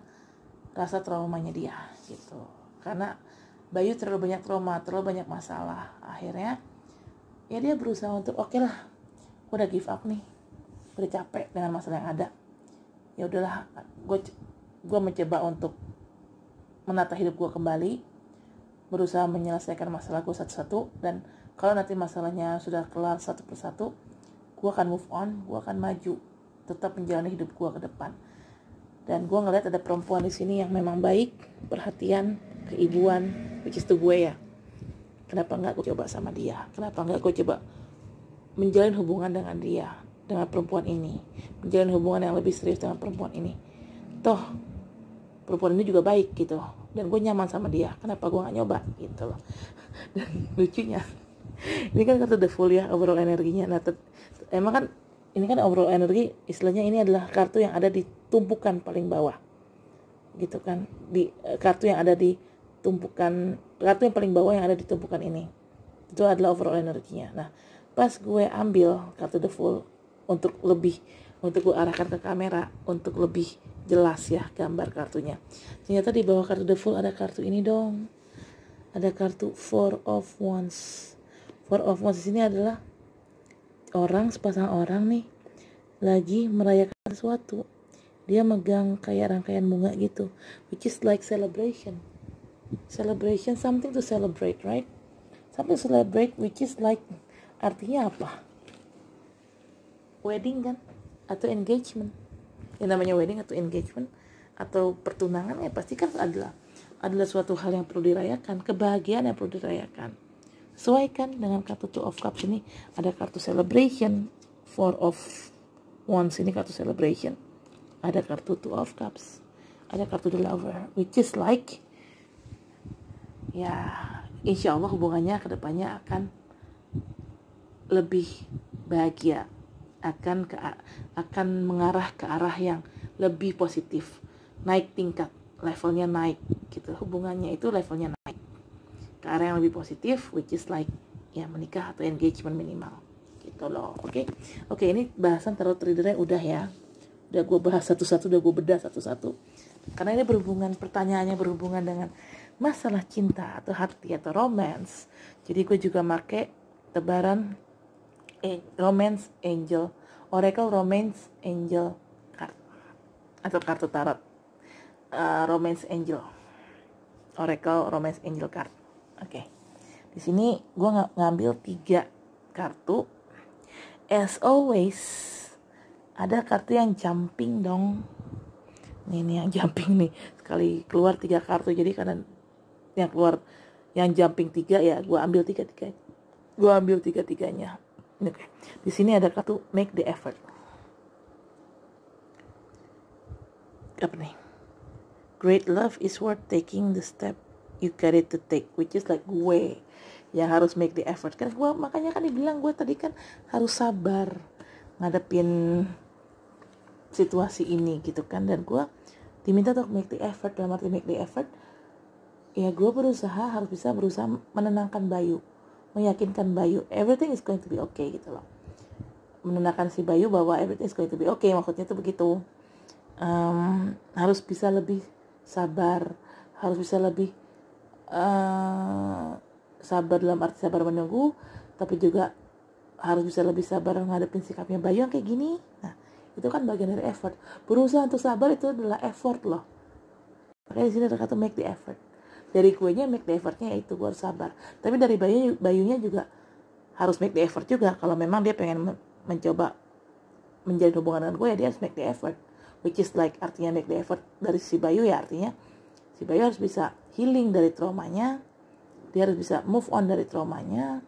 rasa traumanya dia gitu karena Bayu terlalu banyak trauma, terlalu banyak masalah. Akhirnya ya dia berusaha untuk oke okay lah, udah give up nih, udah capek dengan masalah yang ada. Ya udahlah, gue gue mencoba untuk menata hidup gue kembali, berusaha menyelesaikan masalah gue satu-satu dan kalau nanti masalahnya sudah kelar satu persatu, gue akan move on, gue akan maju, tetap menjalani hidup gue ke depan. Dan gue ngeliat ada perempuan di sini yang memang baik, perhatian, keibuan which is to gue ya kenapa nggak gue coba sama dia kenapa nggak gue coba menjalin hubungan dengan dia dengan perempuan ini menjalin hubungan yang lebih serius dengan perempuan ini toh perempuan ini juga baik gitu dan gue nyaman sama dia kenapa gue nggak nyoba gitu loh [laughs] dan lucunya ini kan kartu the full ya overall energinya nah emang kan ini kan overall energi istilahnya ini adalah kartu yang ada di tumpukan paling bawah gitu kan di eh, kartu yang ada di tumpukan kartu yang paling bawah yang ada di tumpukan ini itu adalah overall energinya nah pas gue ambil kartu the full untuk lebih untuk gue arahkan ke kamera untuk lebih jelas ya gambar kartunya ternyata di bawah kartu the full ada kartu ini dong ada kartu four of wands four of wands di sini adalah orang sepasang orang nih lagi merayakan sesuatu dia megang kayak rangkaian bunga gitu which is like celebration celebration something to celebrate right something to celebrate which is like artinya apa wedding kan atau engagement yang namanya wedding atau engagement atau pertunangan ya pasti kan adalah adalah suatu hal yang perlu dirayakan kebahagiaan yang perlu dirayakan sesuaikan dengan kartu two of cups ini ada kartu celebration four of wands ini kartu celebration ada kartu two of cups ada kartu the lover which is like ya insya Allah hubungannya kedepannya akan lebih bahagia akan ke, akan mengarah ke arah yang lebih positif naik tingkat levelnya naik gitu hubungannya itu levelnya naik ke arah yang lebih positif which is like ya menikah atau engagement minimal gitu loh oke okay? oke okay, ini bahasan tarot readernya udah ya udah gue bahas satu-satu udah gue bedah satu-satu karena ini berhubungan pertanyaannya berhubungan dengan masalah cinta atau hati atau romance jadi gue juga make tebaran eh, romance angel oracle romance angel card atau kartu tarot uh, romance angel oracle romance angel card oke okay. di sini gue ng ngambil tiga kartu as always ada kartu yang jumping dong ini, ini yang [laughs] jumping nih sekali keluar tiga kartu jadi karena yang keluar yang jumping tiga ya gue ambil tiga tiga gue ambil tiga tiganya oke di sini ada kartu make the effort apa nih great love is worth taking the step you got it to take which is like gue ya harus make the effort kan gue makanya kan dibilang gue tadi kan harus sabar ngadepin situasi ini gitu kan dan gue diminta untuk make the effort dalam arti make the effort ya gue berusaha harus bisa berusaha menenangkan Bayu meyakinkan Bayu everything is going to be okay gitu loh menenangkan si Bayu bahwa everything is going to be okay maksudnya itu begitu um, harus bisa lebih sabar harus bisa lebih uh, sabar dalam arti sabar menunggu tapi juga harus bisa lebih sabar menghadapi sikapnya Bayu yang kayak gini nah itu kan bagian dari effort berusaha untuk sabar itu adalah effort loh makanya di sini ada kata make the effort dari kuenya make the effortnya ya itu gue harus sabar tapi dari bayu bayunya juga harus make the effort juga kalau memang dia pengen mencoba menjadi hubungan dengan gue ya dia harus make the effort which is like artinya make the effort dari si Bayu ya artinya si Bayu harus bisa healing dari traumanya dia harus bisa move on dari traumanya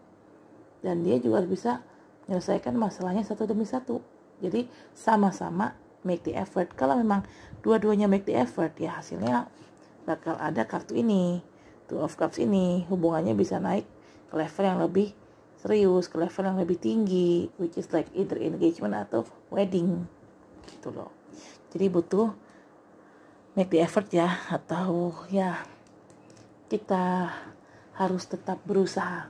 dan dia juga harus bisa menyelesaikan masalahnya satu demi satu jadi sama-sama make the effort kalau memang dua-duanya make the effort ya hasilnya bakal ada kartu ini two of cups ini hubungannya bisa naik ke level yang lebih serius ke level yang lebih tinggi which is like either engagement atau wedding gitu loh jadi butuh make the effort ya atau ya kita harus tetap berusaha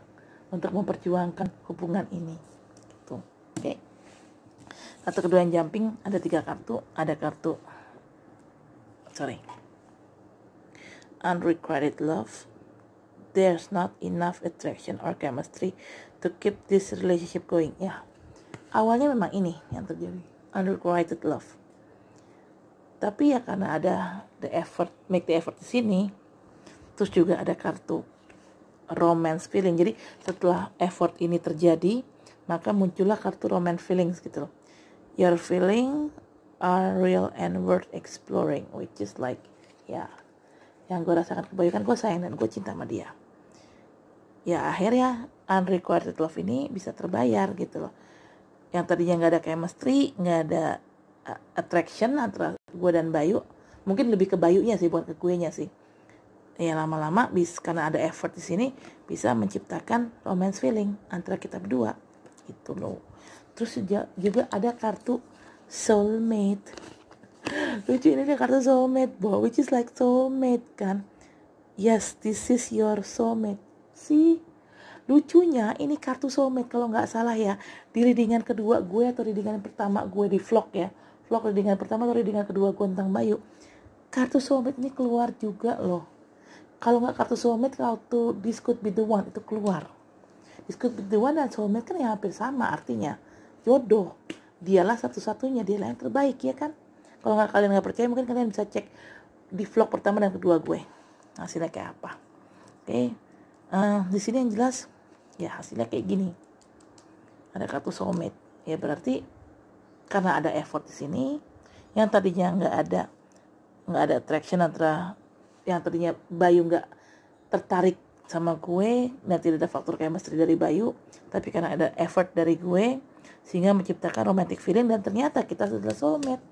untuk memperjuangkan hubungan ini gitu oke okay. kartu kedua yang jumping ada tiga kartu ada kartu sorry unrequited love, there's not enough attraction or chemistry to keep this relationship going. Ya, awalnya memang ini yang terjadi, unrequited love. Tapi ya karena ada the effort, make the effort di sini, terus juga ada kartu romance feeling. Jadi setelah effort ini terjadi, maka muncullah kartu romance feelings gitu loh. Your feeling are real and worth exploring, which is like, ya. Yeah yang gue rasakan kebaikan gue sayang dan gue cinta sama dia ya akhirnya unrequited love ini bisa terbayar gitu loh yang tadinya nggak ada chemistry nggak ada attraction antara gue dan Bayu mungkin lebih ke Bayunya sih buat ke gue nya sih ya lama-lama bis karena ada effort di sini bisa menciptakan romance feeling antara kita berdua gitu loh terus juga ada kartu soulmate lucu ini kartu soulmate bo which is like soulmate kan yes this is your soulmate see lucunya ini kartu soulmate kalau nggak salah ya di readingan kedua gue atau readingan pertama gue di vlog ya vlog readingan pertama atau readingan kedua gue tentang Bayu kartu soulmate ini keluar juga loh kalau nggak kartu soulmate tuh this could be the one itu keluar this could be the one dan soulmate kan yang hampir sama artinya jodoh dialah satu-satunya dia yang terbaik ya kan kalau nggak kalian nggak percaya mungkin kalian bisa cek di vlog pertama dan kedua gue hasilnya kayak apa oke okay. uh, eh, di sini yang jelas ya hasilnya kayak gini ada kartu soulmate ya berarti karena ada effort di sini yang tadinya nggak ada nggak ada attraction antara yang tadinya Bayu nggak tertarik sama gue dan tidak ada faktor kayak chemistry dari Bayu tapi karena ada effort dari gue sehingga menciptakan romantic feeling dan ternyata kita sudah soulmate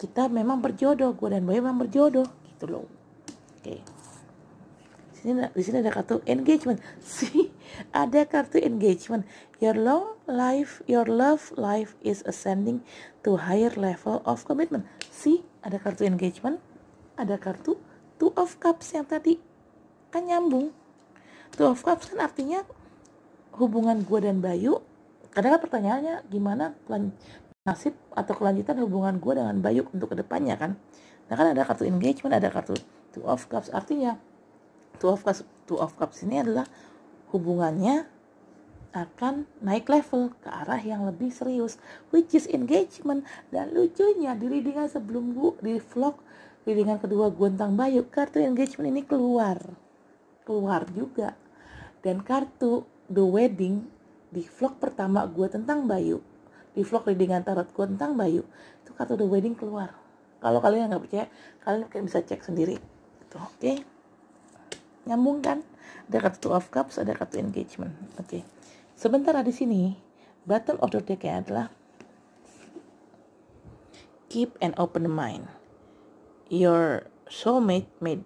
kita memang berjodoh gue dan Bayu memang berjodoh gitu loh oke okay. sini di sini ada kartu engagement [laughs] si ada kartu engagement your long life your love life is ascending to higher level of commitment si ada kartu engagement ada kartu two of cups yang tadi kan nyambung two of cups kan artinya hubungan gue dan Bayu kadang kadang pertanyaannya gimana nasib atau kelanjutan hubungan gue dengan Bayu untuk kedepannya kan. Nah kan ada kartu engagement, ada kartu two of cups. Artinya two of cups, two of cups ini adalah hubungannya akan naik level ke arah yang lebih serius, which is engagement. Dan lucunya di readingan sebelum gue di vlog readingan kedua gue tentang Bayu, kartu engagement ini keluar, keluar juga. Dan kartu the wedding di vlog pertama gue tentang Bayu di vlog readingan tarot gue tentang Bayu itu kartu The Wedding keluar kalau kalian nggak percaya kalian bisa cek sendiri itu oke okay? nyambung kan ada kartu two of cups ada kartu engagement oke okay. sebentar di sini Battle of the deck adalah keep an open mind your soulmate may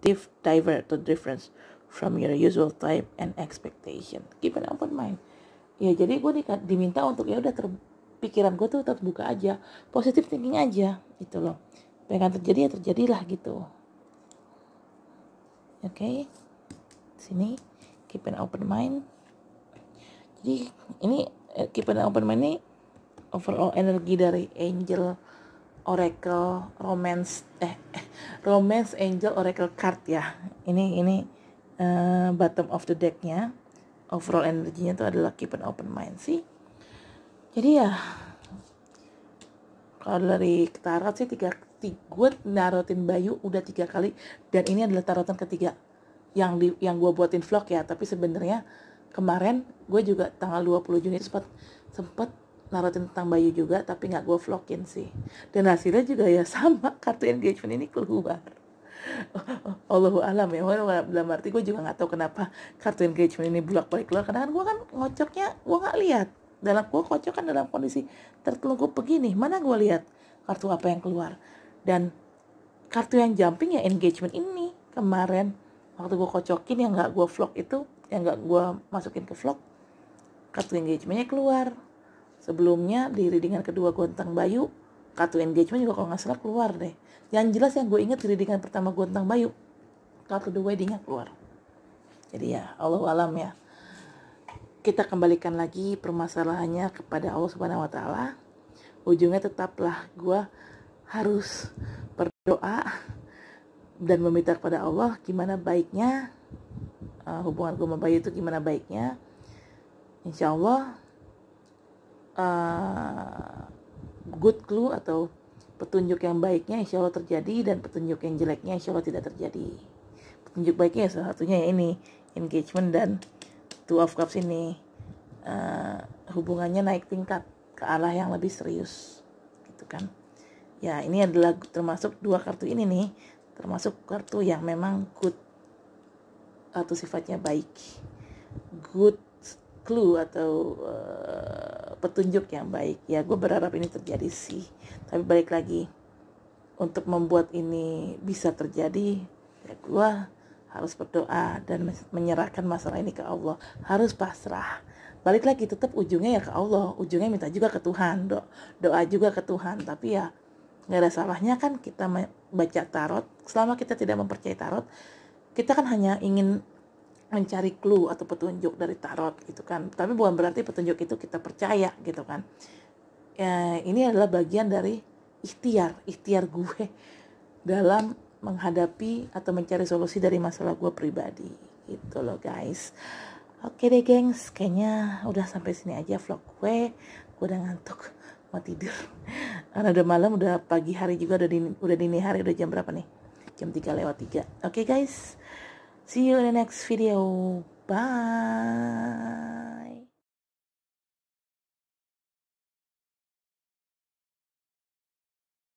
div diver to difference from your usual type and expectation. Keep an open mind. Ya jadi gue diminta untuk ya udah ter pikiran gue tuh tetap buka aja positif thinking aja gitu loh pengen terjadi ya terjadilah gitu oke okay? sini keep an open mind jadi ini eh, keep an open mind ini overall energi dari angel oracle romance eh, eh [laughs] romance angel oracle card ya ini ini uh, bottom of the decknya overall energinya itu adalah keep an open mind sih jadi ya kalau dari tarot sih tiga, tiga gue narotin Bayu udah tiga kali dan ini adalah tarotan ketiga yang di, yang gue buatin vlog ya tapi sebenarnya kemarin gue juga tanggal 20 Juni sempat sempat narotin tentang Bayu juga tapi nggak gue vlogin sih dan hasilnya juga ya sama [laughs] kartu engagement ini keluar Allahu alam ya dalam arti gue juga nggak tahu kenapa kartu engagement ini blok balik keluar karena kan gue kan ngocoknya gue nggak lihat dalam gue kocok kan dalam kondisi tertelungkup begini mana gue lihat kartu apa yang keluar dan kartu yang jumping ya engagement ini kemarin waktu gue kocokin yang nggak gue vlog itu yang nggak gue masukin ke vlog kartu engagementnya keluar sebelumnya di readingan kedua gontang bayu kartu engagement juga kalau nggak salah keluar deh yang jelas yang gue inget di readingan pertama gontang bayu kartu the weddingnya keluar jadi ya Allah alam ya kita kembalikan lagi permasalahannya kepada Allah Subhanahu wa taala. Ujungnya tetaplah gua harus berdoa dan meminta kepada Allah gimana baiknya uh, hubungan gue sama bayi itu gimana baiknya. Insya Allah uh, good clue atau petunjuk yang baiknya insya Allah terjadi dan petunjuk yang jeleknya insya Allah tidak terjadi petunjuk baiknya ya salah satunya ya ini engagement dan Two of Cups ini uh, hubungannya naik tingkat ke arah yang lebih serius gitu kan ya ini adalah termasuk dua kartu ini nih termasuk kartu yang memang good atau sifatnya baik good clue atau uh, petunjuk yang baik ya gue berharap ini terjadi sih tapi balik lagi untuk membuat ini bisa terjadi ya gue harus berdoa dan menyerahkan masalah ini ke Allah harus pasrah balik lagi tetap ujungnya ya ke Allah ujungnya minta juga ke Tuhan do doa juga ke Tuhan tapi ya nggak ada salahnya kan kita baca tarot selama kita tidak mempercayai tarot kita kan hanya ingin mencari clue atau petunjuk dari tarot gitu kan tapi bukan berarti petunjuk itu kita percaya gitu kan ya, ini adalah bagian dari ikhtiar ikhtiar gue [laughs] dalam menghadapi atau mencari solusi dari masalah gue pribadi gitu loh guys oke deh gengs kayaknya udah sampai sini aja vlog gue gue udah ngantuk mau tidur [laughs] karena udah malam udah pagi hari juga udah dini, udah dini hari udah jam berapa nih jam 3 lewat 3 oke guys see you in the next video bye